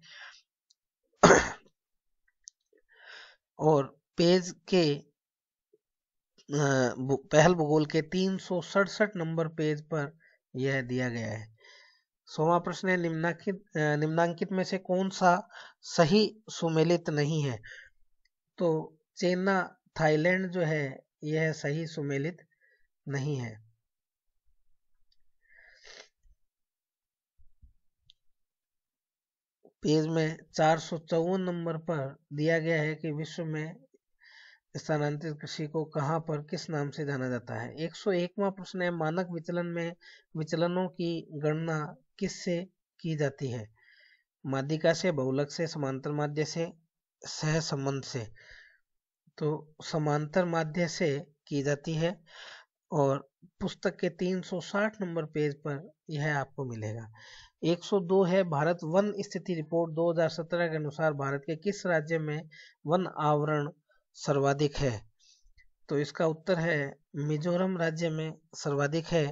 और पेज के पहल भूगोल के तीन नंबर पेज पर यह दिया गया है सोवा प्रश्न है निम्नांकित निम्नांकित में से कौन सा सही सुमेलित नहीं है तो चेन्ना थाईलैंड जो है यह सही सुमेलित नहीं है पेज में चार नंबर पर दिया गया है कि विश्व में स्थानांतरित कृषि को कहां पर किस नाम से जाना जाता है 101वां प्रश्न है मानक विचलन में विचलनों की गणना किससे की जाती है माध्यिका से बहुलक से समांतर माध्य से सह संबंध से तो समांतर माध्य से की जाती है और पुस्तक के 360 नंबर पेज पर यह आपको मिलेगा 102 है भारत वन स्थिति रिपोर्ट 2017 के अनुसार भारत के किस राज्य में वन आवरण सर्वाधिक है तो इसका उत्तर है मिजोरम राज्य में सर्वाधिक है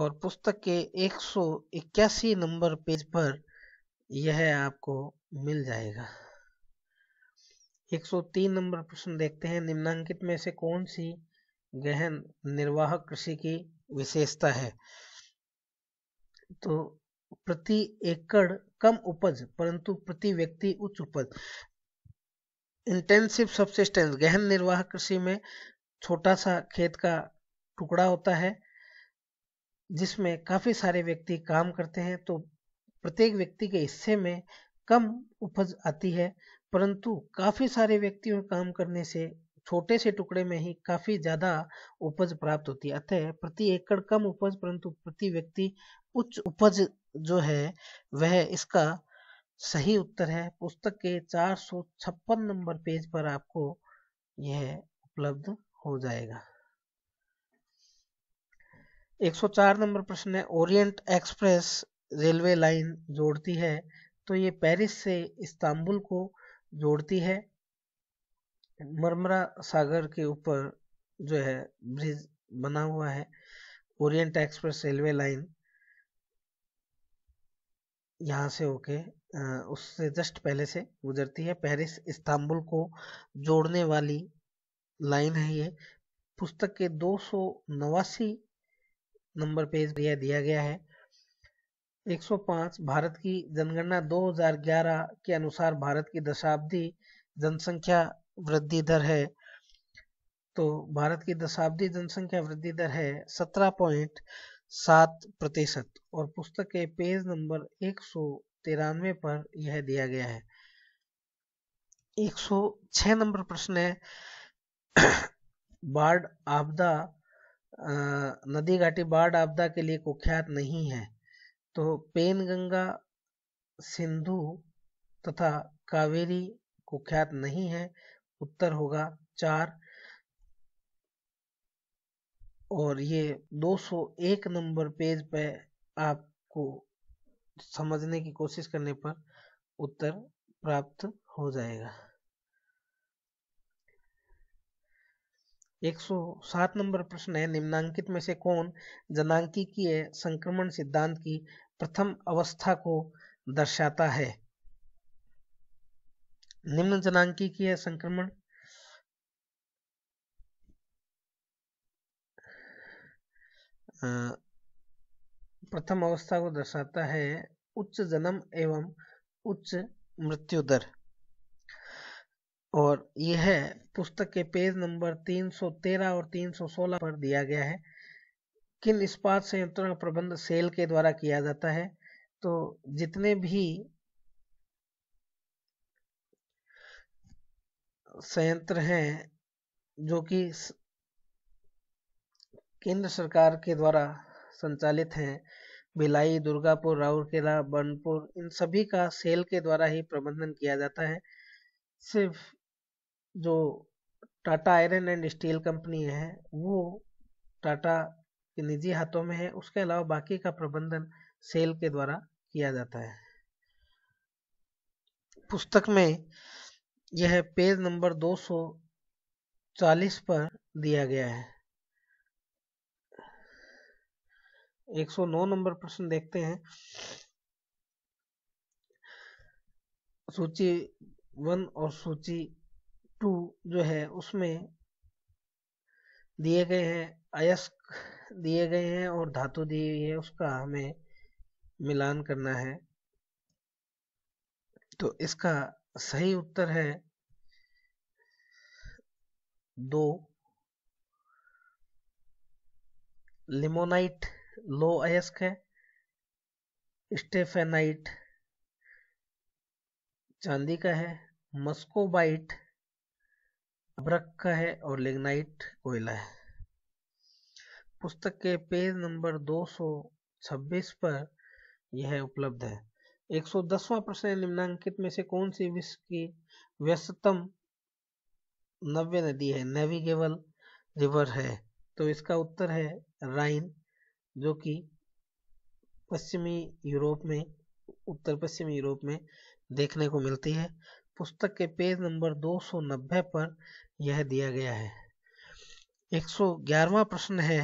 और पुस्तक के 181 नंबर पेज पर यह आपको मिल जाएगा 103 नंबर प्रश्न देखते हैं निम्नांकित में से कौन सी गहन निर्वाहक कृषि की विशेषता है तो प्रति एकड़ कम उपज परंतु प्रति व्यक्ति उच्च उपज इंटेंसिव सबसिस्टेंस गहन निर्वाह कृषि में छोटा सा खेत का टुकड़ा होता है जिसमें काफी सारे व्यक्ति काम करते हैं तो प्रत्येक व्यक्ति के हिस्से में कम उपज आती है परंतु काफ़ी सारे व्यक्तियों काम करने से छोटे से टुकड़े में ही काफ़ी ज़्यादा उपज प्राप्त होती है अतः प्रति एकड़ कम उपज परंतु प्रति व्यक्ति उच्च उपज जो है वह इसका सही उत्तर है पुस्तक के चार सौ छप्पन नंबर पेज पर आपको यह उपलब्ध हो जाएगा 104 नंबर प्रश्न है ओरिएंट एक्सप्रेस रेलवे लाइन जोड़ती है तो ये पेरिस से इस्तांबुल को जोड़ती है मरमरा सागर के ऊपर जो है ब्रिज बना हुआ है ओरिएंट एक्सप्रेस रेलवे लाइन यहाँ से होके उससे जस्ट पहले से गुजरती है पेरिस इस्तांबुल को जोड़ने वाली लाइन है ये पुस्तक के दो नंबर पेज दिया दिया गया है 105 भारत की जनगणना 2011 के अनुसार भारत की दशाब्दी जनसंख्या वृद्धि दर है तो भारत की दशाब्दी जनसंख्या वृद्धि दर है 17.7 प्रतिशत और पुस्तक के पेज नंबर एक पर यह दिया गया है 106 नंबर प्रश्न है बाढ़ आपदा नदी घाटी बाढ़ आपदा के लिए कुख्यात नहीं है तो पेन गंगा सिंधु तथा कावेरी कुख्यात नहीं है उत्तर होगा चार और ये 201 नंबर पेज पे आपको समझने की कोशिश करने पर उत्तर प्राप्त हो जाएगा 107 नंबर प्रश्न है निम्नांकित में से कौन जनांकीय संक्रमण सिद्धांत की प्रथम अवस्था को दर्शाता है निम्न जनांकीय संक्रमण प्रथम अवस्था को दर्शाता है उच्च जन्म एवं उच्च मृत्यु दर और यह पुस्तक के पेज नंबर 313 और 316 पर दिया गया है किन इस्पात संयंत्रों का प्रबंध सेल के द्वारा किया जाता है तो जितने भी संयंत्र हैं जो कि केंद्र सरकार के द्वारा संचालित हैं भिलाई दुर्गापुर राउरकेला बनपुर इन सभी का सेल के द्वारा ही प्रबंधन किया जाता है सिर्फ जो Tata iron and steel company है वो टाटा के निजी हाथों में है उसके अलावा बाकी का प्रबंधन सेल के द्वारा किया जाता है पुस्तक में यह पेज नंबर 240 पर दिया गया है 109 नंबर प्रश्न देखते हैं सूची वन और सूची टू जो है उसमें दिए गए हैं अयस्क दिए गए हैं और धातु दी हुई है उसका हमें मिलान करना है तो इसका सही उत्तर है दो लिमोनाइट लो अयस्क है स्टेफेनाइट चांदी का है मस्कोबाइट अभ्रक का है और लिग्नाइट कोयला है पुस्तक के पेज नंबर 226 पर यह उपलब्ध है 110वां प्रश्न निम्नांकित में से कौन सी विश्व की व्यस्तम नव्य नदी है नेविगेबल रिवर है तो इसका उत्तर है राइन जो कि पश्चिमी यूरोप में उत्तर पश्चिमी यूरोप में देखने को मिलती है पुस्तक के पेज नंबर 290 पर यह दिया गया है 111वां प्रश्न है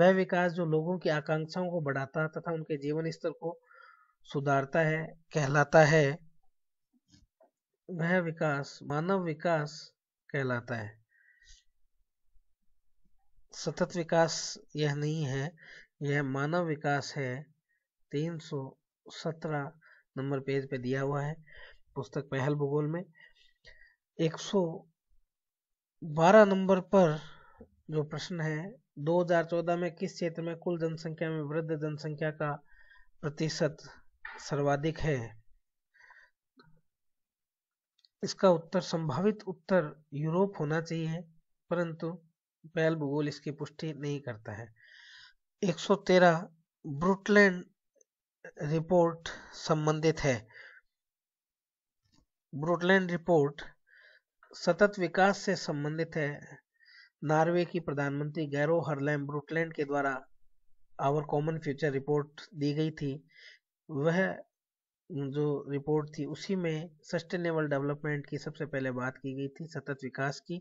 वह विकास जो लोगों की आकांक्षाओं को बढ़ाता तथा उनके जीवन स्तर को सुधारता है कहलाता है वह विकास मानव विकास कहलाता है सतत विकास यह नहीं है यह मानव विकास है 317 नंबर पेज पे दिया हुआ है पुस्तक पहल भूगोल में 112 नंबर पर जो प्रश्न है 2014 में किस क्षेत्र में कुल जनसंख्या में वृद्ध जनसंख्या का प्रतिशत सर्वाधिक है इसका उत्तर संभावित उत्तर यूरोप होना चाहिए परंतु पहल भूगोल इसकी पुष्टि नहीं करता है 113 ब्रुटलैंड रिपोर्ट संबंधित है ब्रोटलैंड रिपोर्ट सतत विकास से संबंधित है नॉर्वे की प्रधानमंत्री गैरो हरलैम ब्रुटलैंड के द्वारा आवर कॉमन फ्यूचर रिपोर्ट दी गई थी वह जो रिपोर्ट थी उसी में सस्टेनेबल डेवलपमेंट की सबसे पहले बात की गई थी सतत विकास की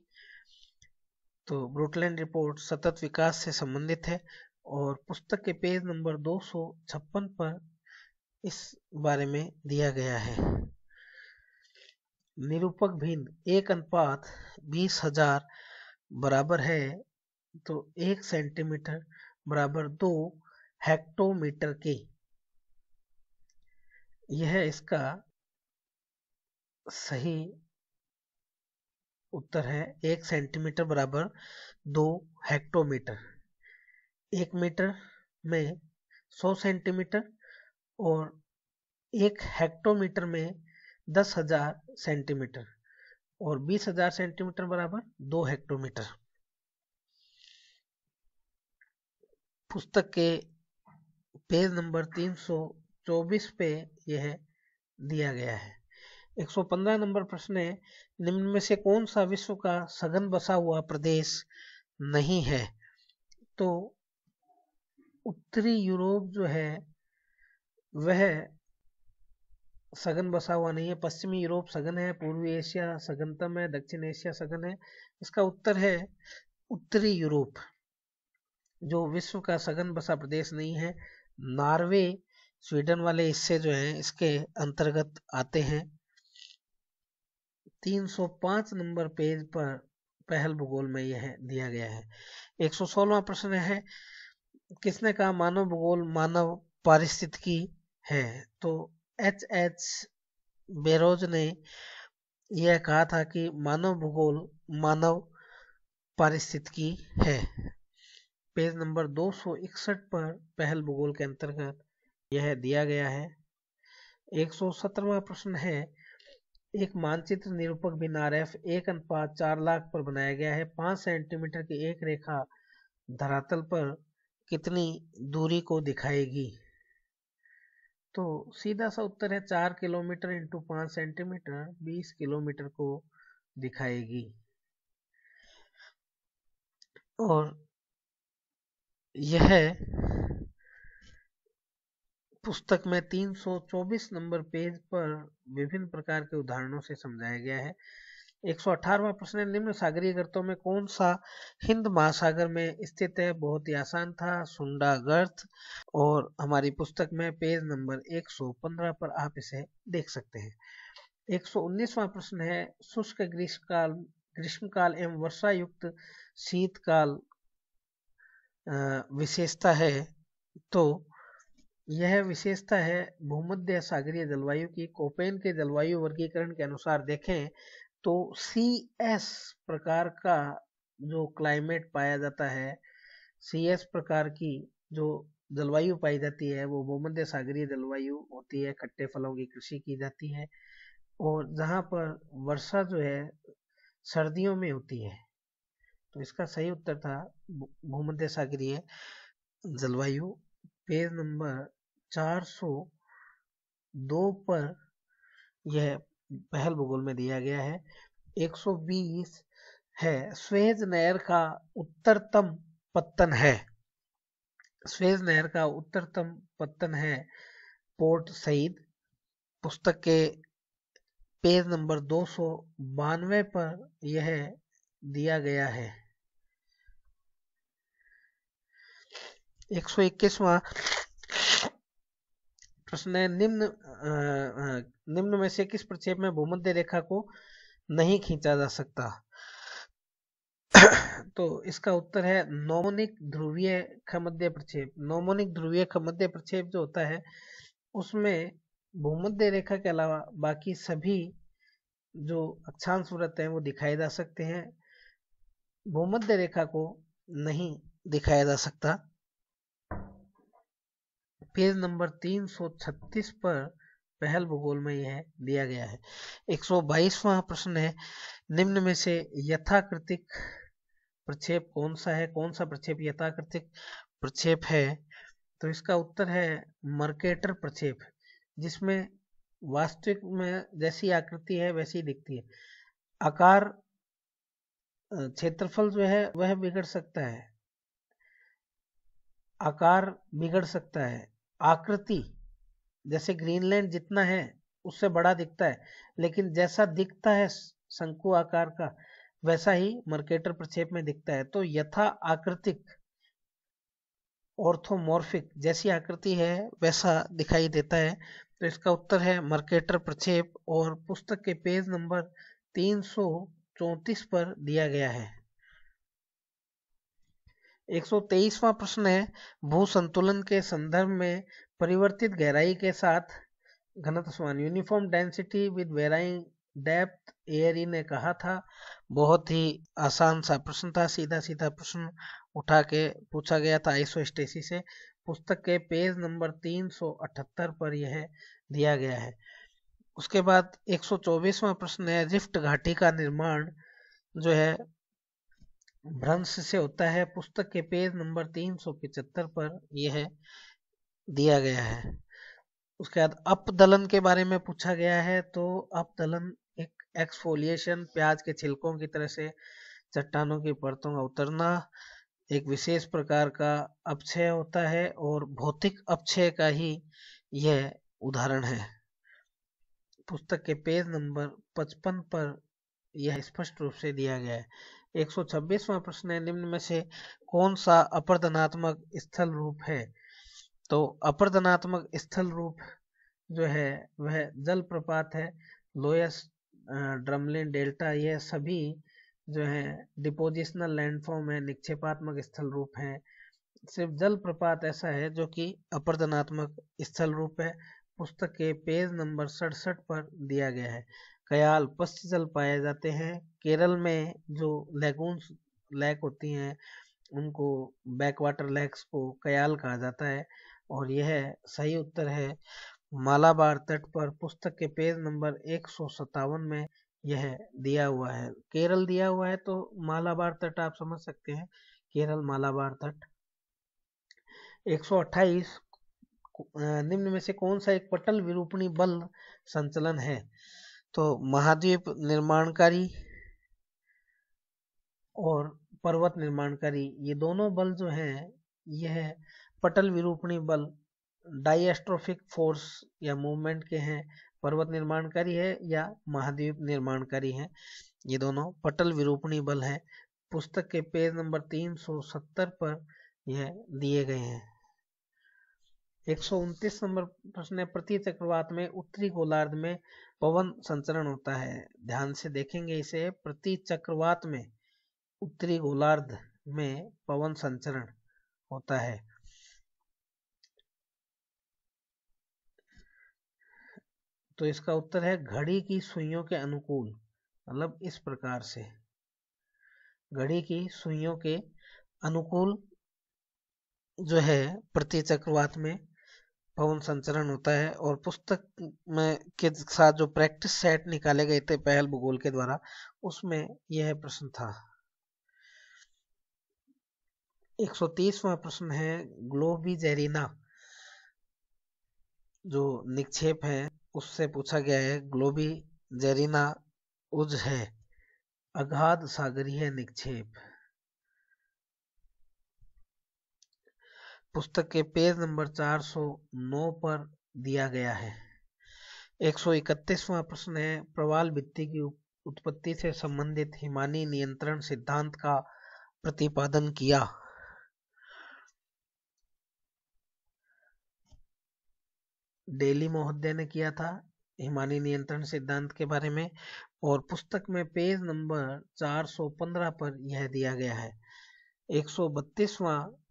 तो ब्रुटलैंड रिपोर्ट सतत विकास से संबंधित है और पुस्तक के पेज नंबर दो पर इस बारे में दिया गया है निरूपक भिन्न एक अनुपात बीस हजार बराबर है तो एक सेंटीमीटर बराबर दो हेक्टोमीटर के यह इसका सही उत्तर है एक सेंटीमीटर बराबर दो हेक्टोमीटर एक मीटर में सौ सेंटीमीटर और एक हेक्टोमीटर में दस हजार सेंटीमीटर और बीस हजार सेंटीमीटर बराबर दो हेक्टोमीटर पुस्तक के पेज नंबर 324 पे यह दिया गया है 115 नंबर प्रश्न है निम्न में से कौन सा विश्व का सघन बसा हुआ प्रदेश नहीं है तो उत्तरी यूरोप जो है वह सघन बसा हुआ नहीं है पश्चिमी यूरोप सघन है पूर्वी एशिया सघनतम है दक्षिण एशिया सघन है इसका उत्तर है उत्तरी यूरोप जो विश्व का सघन बसा प्रदेश नहीं है नॉर्वे स्वीडन वाले हिस्से जो हैं इसके अंतर्गत आते हैं 305 नंबर पेज पर पहल भूगोल में यह दिया गया है 116वां प्रश्न है किसने कहा मानव भूगोल मानव पारिस्थितिकी है तो एच एच बेरोज ने यह कहा था कि मानव भूगोल मानव पारिस्थितिकी है पेज नंबर 261 पर पहल भूगोल के अंतर्गत यह दिया गया है 117वां प्रश्न है एक मानचित्र निरूपक बिन आर एफ एक अनुपात चार लाख पर बनाया गया है पांच सेंटीमीटर की एक रेखा धरातल पर कितनी दूरी को दिखाएगी तो सीधा सा उत्तर है चार किलोमीटर इंटू पाँच सेंटीमीटर बीस किलोमीटर को दिखाएगी और यह पुस्तक में 324 नंबर पेज पर विभिन्न प्रकार के उदाहरणों से समझाया गया है एक प्रश्न निम्न सागरीय गर्तों में कौन सा हिंद महासागर में स्थित है बहुत ही आसान था सुंडा गर्त और हमारी पुस्तक में पेज नंबर 115 पर आप इसे देख सकते हैं 119वां प्रश्न है शुष्क ग्रीष्मकाल ग्रीष्मकाल एवं वर्षा युक्त शीतकाल विशेषता है तो यह विशेषता है भूमध्य सागरीय जलवायु की कोपेन के जलवायु वर्गीकरण के अनुसार देखें तो सी एस प्रकार का जो क्लाइमेट पाया जाता है सी एस प्रकार की जो जलवायु पाई जाती है वो भूमध्य सागरीय जलवायु होती है खट्टे फलों की कृषि की जाती है और जहाँ पर वर्षा जो है सर्दियों में होती है तो इसका सही उत्तर था भूमध्य सागरीय जलवायु पेज नंबर 402 पर यह पहल भूगोल में दिया गया है 120 है स्वेज नहर का उत्तरतम पत्तन है स्वेज नहर का उत्तरतम पत्तन है पोर्ट सईद पुस्तक के पेज नंबर दो पर यह दिया गया है 121वां प्रश्न है निम्न निम्न में से किस प्रक्षेप में भूमध्य रेखा को नहीं खींचा जा सकता तो इसका उत्तर है नोमोनिक ध्रुवीय खमध्य प्रक्षेप नोमोनिक ध्रुवीय खमध्य प्रक्षेप जो होता है उसमें भूमध्य रेखा के अलावा बाकी सभी जो अक्षांश व्रत है वो दिखाए जा सकते हैं भूमध्य रेखा को नहीं दिखाया जा सकता पेज नंबर 336 पर पहल भूगोल में यह दिया गया है 122वां प्रश्न है निम्न में से यथाकृतिक प्रक्षेप कौन सा है कौन सा प्रक्षेप यथाकृतिक प्रक्षेप है तो इसका उत्तर है मर्केटर प्रक्षेप जिसमें वास्तविक में जैसी आकृति है वैसी दिखती है आकार क्षेत्रफल जो है वह बिगड़ सकता है आकार बिगड़ सकता है आकृति जैसे ग्रीनलैंड जितना है उससे बड़ा दिखता है लेकिन जैसा दिखता है शंकु आकार का वैसा ही मर्केटर प्रक्षेप में दिखता है तो यथा आकृतिक ऑर्थोमोर्फिक जैसी आकृति है वैसा दिखाई देता है तो इसका उत्तर है मर्केटर प्रक्षेप और पुस्तक के पेज नंबर तीन पर दिया गया है 123वां प्रश्न है भू संतुलन के संदर्भ में परिवर्तित गहराई के साथ घनत्व uniform density with varying depth Airy ने कहा था बहुत ही आसान सा प्रश्न था सीधा सीधा प्रश्न उठा के पूछा गया था स्टेसी से पुस्तक के पेज नंबर 378 पर यह दिया गया है उसके बाद 124वां प्रश्न है रिफ्ट घाटी का निर्माण जो है भ्रंश से होता है पुस्तक के पेज नंबर तीन सौ पिचहत्तर पर यह दिया गया है उसके बाद अपदलन के बारे में पूछा गया है तो अपदलन एक एक्सफोलिएशन प्याज के छिलकों की तरह से चट्टानों की परतों का उतरना एक विशेष प्रकार का अपक्षय होता है और भौतिक अपक्षय का ही यह उदाहरण है पुस्तक के पेज नंबर पचपन पर यह स्पष्ट रूप से दिया गया है 126वां प्रश्न है निम्न में से कौन सा अपर धनात्मक स्थल रूप है तो अपर धनात्मक स्थल रूप जो है वह प्रपात है लोयस ड्रमलिन डेल्टा यह सभी जो है डिपोजिशनल लैंडफॉर्म है निक्षेपात्मक स्थल रूप है सिर्फ जल प्रपात ऐसा है जो कि अपर धनात्मक स्थल रूप है पुस्तक के पेज नंबर सड़सठ पर दिया गया है कयाल पश्चिम जल पाए जाते हैं केरल में जो लेगून्स लैक होती हैं उनको बैक वाटर लैक्स को कयाल कहा जाता है और यह सही उत्तर है मालाबार तट पर पुस्तक के पेज नंबर एक में यह दिया हुआ है केरल दिया हुआ है तो मालाबार तट आप समझ सकते हैं केरल मालाबार तट 128 निम्न में से कौन सा एक पटल विरूपणी बल संचलन है तो महाद्वीप निर्माणकारी और पर्वत निर्माणकारी ये दोनों बल जो हैं यह पटल विरूपणी बल डाइएस्ट्रोफिक फोर्स या मूवमेंट के हैं पर्वत निर्माणकारी है या महाद्वीप निर्माणकारी है ये दोनों पटल विरूपणी बल हैं पुस्तक के पेज नंबर 370 पर यह दिए गए हैं एक नंबर प्रश्न है प्रति चक्रवात में उत्तरी गोलार्ध में पवन संचरण होता है ध्यान से देखेंगे इसे प्रति चक्रवात में उत्तरी गोलार्ध में पवन संचरण होता है तो इसका उत्तर है घड़ी की सुइयों के अनुकूल मतलब इस प्रकार से घड़ी की सुइयों के अनुकूल जो है प्रति चक्रवात में भवन संचरण होता है और पुस्तक में के साथ जो प्रैक्टिस सेट निकाले गए थे पहल भूगोल के द्वारा उसमें यह प्रश्न था 130वां प्रश्न है ग्लोबी जेरिना जो निक्षेप है उससे पूछा गया है ग्लोबी जेरिना उज है अगाध सागरीय निक्षेप पुस्तक के पेज नंबर 409 पर दिया गया है एक सौ प्रश्न है प्रवाल वित्ती की उत्पत्ति से संबंधित हिमानी नियंत्रण सिद्धांत का प्रतिपादन किया डेली महोदय ने किया था हिमानी नियंत्रण सिद्धांत के बारे में और पुस्तक में पेज नंबर 415 पर यह दिया गया है एक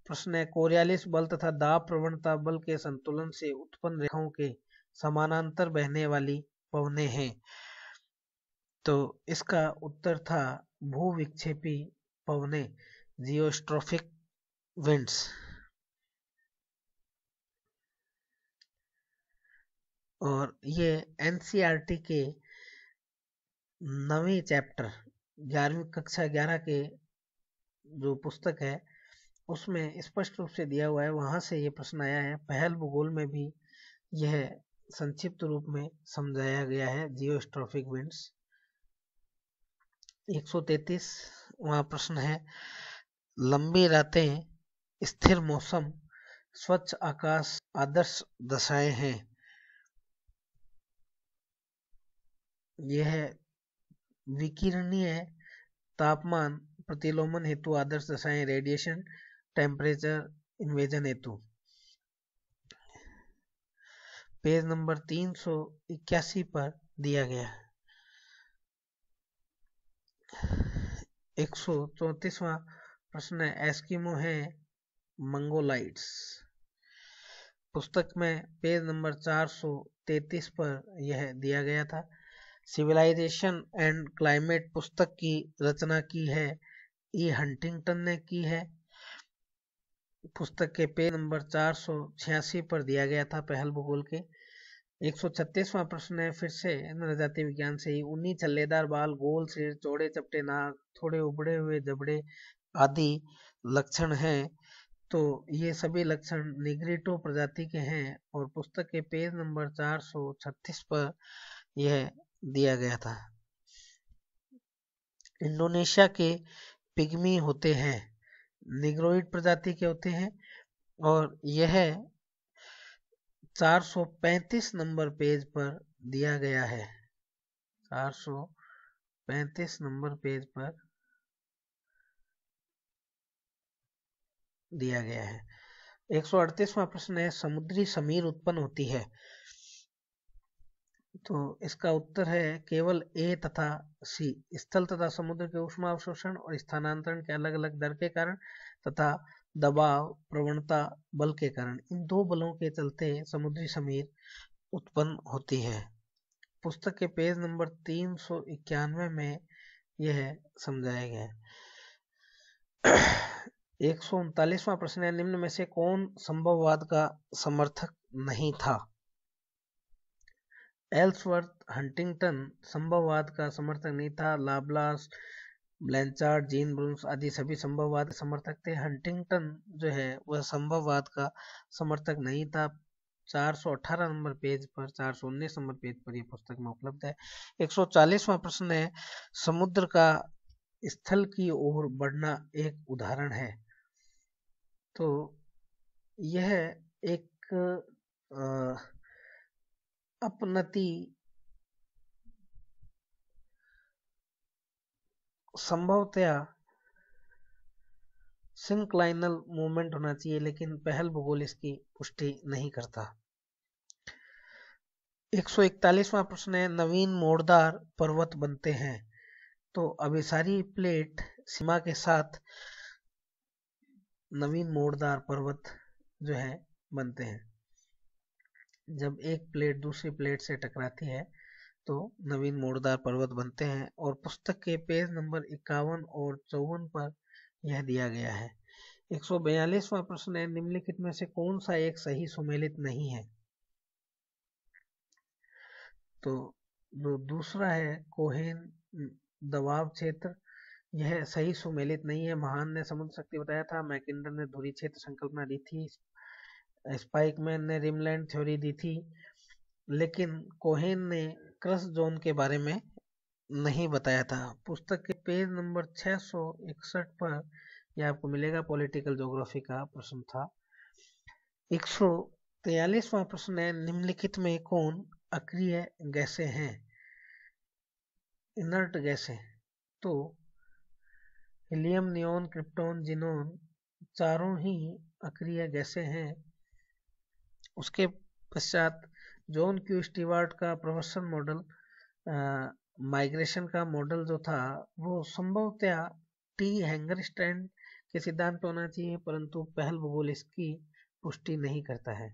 प्रश्न है कोरियालिस बल तथा दाब प्रवणता बल के संतुलन से उत्पन्न रेखाओं के समानांतर बहने वाली पवने हैं तो इसका उत्तर था भूविक्षेपी पवने जियोस्ट्रोफिक विंड्स और ये एनसीईआरटी के नवे चैप्टर ग्यारहवीं कक्षा ग्यारह के जो पुस्तक है उसमें स्पष्ट रूप से दिया हुआ है वहाँ से ये प्रश्न आया है पहल भूगोल में भी यह संक्षिप्त रूप में समझाया गया है जियोस्ट्रॉफिक विंड्स 133 वहाँ प्रश्न है लंबी रातें स्थिर मौसम स्वच्छ आकाश आदर्श दशाएं हैं यह विकिरणीय तापमान प्रतिलोमन हेतु आदर्श दशाएं रेडिएशन टेम्परेचर इन्वेजन हेतु पेज नंबर तीन सौ इक्यासी पर दिया गया एक सौ चौतीसवा प्रश्न है एस्किमो है मंगोलाइट्स पुस्तक में पेज नंबर चार सौ तैतीस पर यह दिया गया था सिविलाइजेशन एंड क्लाइमेट पुस्तक की रचना की है ई हंटिंगटन ने की है पुस्तक के पेज नंबर चार सौ छियासी पर दिया गया था पहल भूगोल के एक सौ छत्तीसवा प्रश्न है फिर से जनजाति विज्ञान से ही उन्नी छलेदार बाल गोल सिर चौड़े चपटे नाक थोड़े उबड़े हुए जबड़े आदि लक्षण हैं तो ये सभी लक्षण निग्रिटो प्रजाति के हैं और पुस्तक के पेज नंबर 436 पर यह दिया गया था इंडोनेशिया के पिग्मी होते हैं निग्रोइड प्रजाति के होते हैं और यह 435 नंबर पेज पर दिया गया है 435 नंबर पेज पर दिया गया है 138वां प्रश्न है समुद्री समीर उत्पन्न होती है तो इसका उत्तर है केवल ए तथा सी स्थल तथा समुद्र के उष्मा अवशोषण और स्थानांतरण के अलग अलग दर के कारण तथा दबाव प्रवणता बल के कारण इन दो बलों के चलते समुद्री समीर उत्पन्न होती है पुस्तक के पेज नंबर तीन सौ इक्यानवे में यह समझाया गया एक सौ उनतालीसवा प्रश्न है निम्न में से कौन संभववाद का समर्थक नहीं था एल्सवर्थ हंटिंगटन संभववाद का समर्थक नहीं था लाबलास ब्लैंचार्ड जीन ब्रूस आदि सभी संभववाद समर्थक थे हंटिंगटन जो है वह संभववाद का समर्थक नहीं था 418 नंबर पेज पर 419 नंबर पेज पर यह पुस्तक में उपलब्ध है 140वां प्रश्न है समुद्र का स्थल की ओर बढ़ना एक उदाहरण है तो यह एक आ, अपनति संभवतया सिंक्लाइनल मूवमेंट होना चाहिए लेकिन पहल भूगोल इसकी पुष्टि नहीं करता 141वां प्रश्न है नवीन मोड़दार पर्वत बनते हैं तो अभिसारी प्लेट सीमा के साथ नवीन मोड़दार पर्वत जो है बनते हैं जब एक प्लेट दूसरी प्लेट से टकराती है तो नवीन मोड़दार पर्वत बनते हैं और पुस्तक के पेज नंबर इक्यावन और चौवन पर यह दिया गया है एक सौ बयालीसवा प्रश्न है निम्नलिखित में से कौन सा एक सही सुमेलित नहीं है तो जो दूसरा है कोहेन दबाव क्षेत्र यह सही सुमेलित नहीं है महान ने समुद्र शक्ति बताया था मैकिंडर ने धुरी क्षेत्र संकल्पना दी थी स्पाइकमैन ने रिमलैंड थ्योरी दी थी लेकिन कोहेन ने क्रस जोन के बारे में नहीं बताया था पुस्तक के पेज नंबर 661 पर यह आपको मिलेगा पॉलिटिकल जोग्राफी का प्रश्न था एक सौ प्रश्न है निम्नलिखित में कौन अक्रिय गैसें हैं इनर्ट गैसें तो हीलियम नियोन क्रिप्टोन जिनोन चारों ही अक्रिय गैसें हैं उसके पश्चात जॉन क्यू स्टीवार्ट का प्रोफेशन मॉडल माइग्रेशन का मॉडल जो था वो संभवतया टी हैंगर स्टैंड के सिद्धांत पर होना चाहिए परंतु पहल भूगोल इसकी पुष्टि नहीं करता है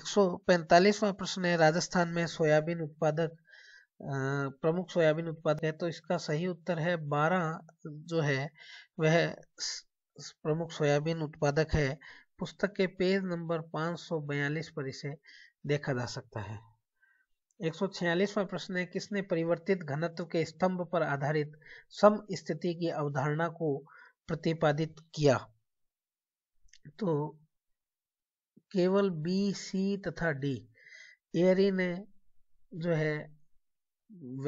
145वां प्रश्न है राजस्थान में सोयाबीन उत्पादक प्रमुख सोयाबीन उत्पादक है तो इसका सही उत्तर है 12 जो है वह प्रमुख सोयाबीन उत्पादक है पुस्तक के पेज नंबर 542 पर इसे देखा जा सकता है एक सौ प्रश्न है किसने परिवर्तित घनत्व के स्तंभ पर आधारित सम स्थिति की अवधारणा को प्रतिपादित किया तो केवल बी सी तथा डी एयरी ने जो है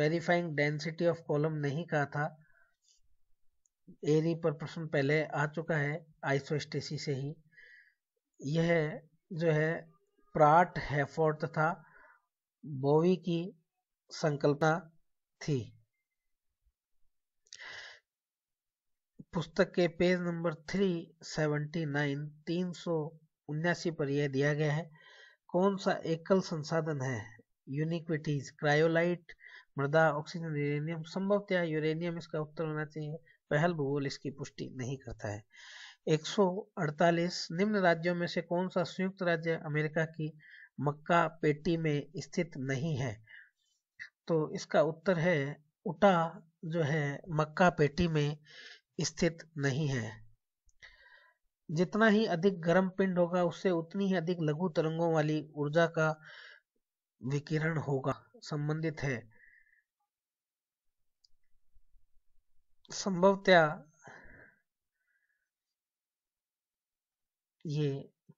वेरीफाइंग डेंसिटी ऑफ कॉलम नहीं कहा था एरी पर प्रश्न पहले आ चुका है आइसोस्टेसी से ही यह जो है प्राट हैफोर्ड तथा बोवी की संकल्पना थी पुस्तक के page number three seventy nine तीन सौ उन्यासी पर यह दिया गया है कौन सा एकल संसाधन है यूनिक्विटीज क्रायोलाइट मृदा ऑक्सीजन यूरेनियम संभवतया यूरेनियम इसका उत्तर होना चाहिए पहल भूगोल इसकी पुष्टि नहीं करता है एक सौ अड़तालीस निम्न राज्यों में से कौन सा संयुक्त राज्य अमेरिका की मक्का पेटी में स्थित नहीं है तो इसका उत्तर है उटा जो है मक्का पेटी में स्थित नहीं है जितना ही अधिक गर्म पिंड होगा उससे उतनी ही अधिक लघु तरंगों वाली ऊर्जा का विकिरण होगा संबंधित है संभवतया ये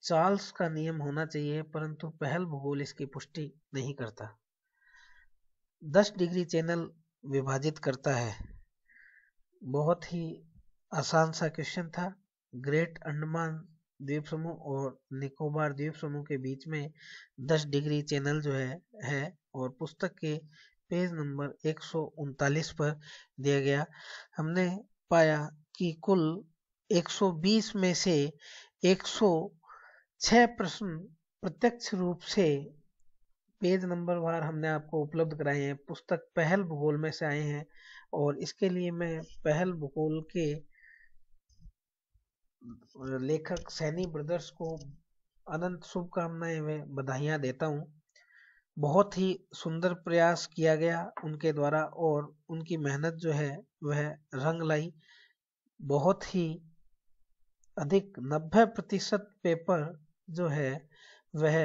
चार्ल्स का नियम होना चाहिए परंतु पहल भूगोल इसकी पुष्टि नहीं करता 10 डिग्री चैनल विभाजित करता है बहुत ही आसान सा क्वेश्चन था ग्रेट अंडमान द्वीप समूह और निकोबार द्वीप समूह के बीच में 10 डिग्री चैनल जो है है और पुस्तक के पेज नंबर एक पर दिया गया हमने पाया कि कुल 120 में से 106 प्रश्न प्रत्यक्ष रूप से पेज नंबर वार हमने आपको उपलब्ध कराए हैं पुस्तक पहल भूगोल में से आए हैं और इसके लिए मैं पहल भूगोल के लेखक सैनी ब्रदर्स को अनंत शुभकामनाएं में बधाइयां देता हूं बहुत ही सुंदर प्रयास किया गया उनके द्वारा और उनकी मेहनत जो है वह रंग लाई बहुत ही अधिक नब्बे प्रतिशत पेपर जो है वह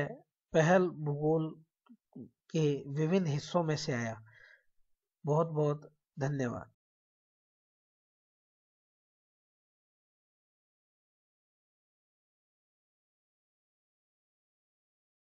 पहल भूगोल के विभिन्न हिस्सों में से आया बहुत बहुत धन्यवाद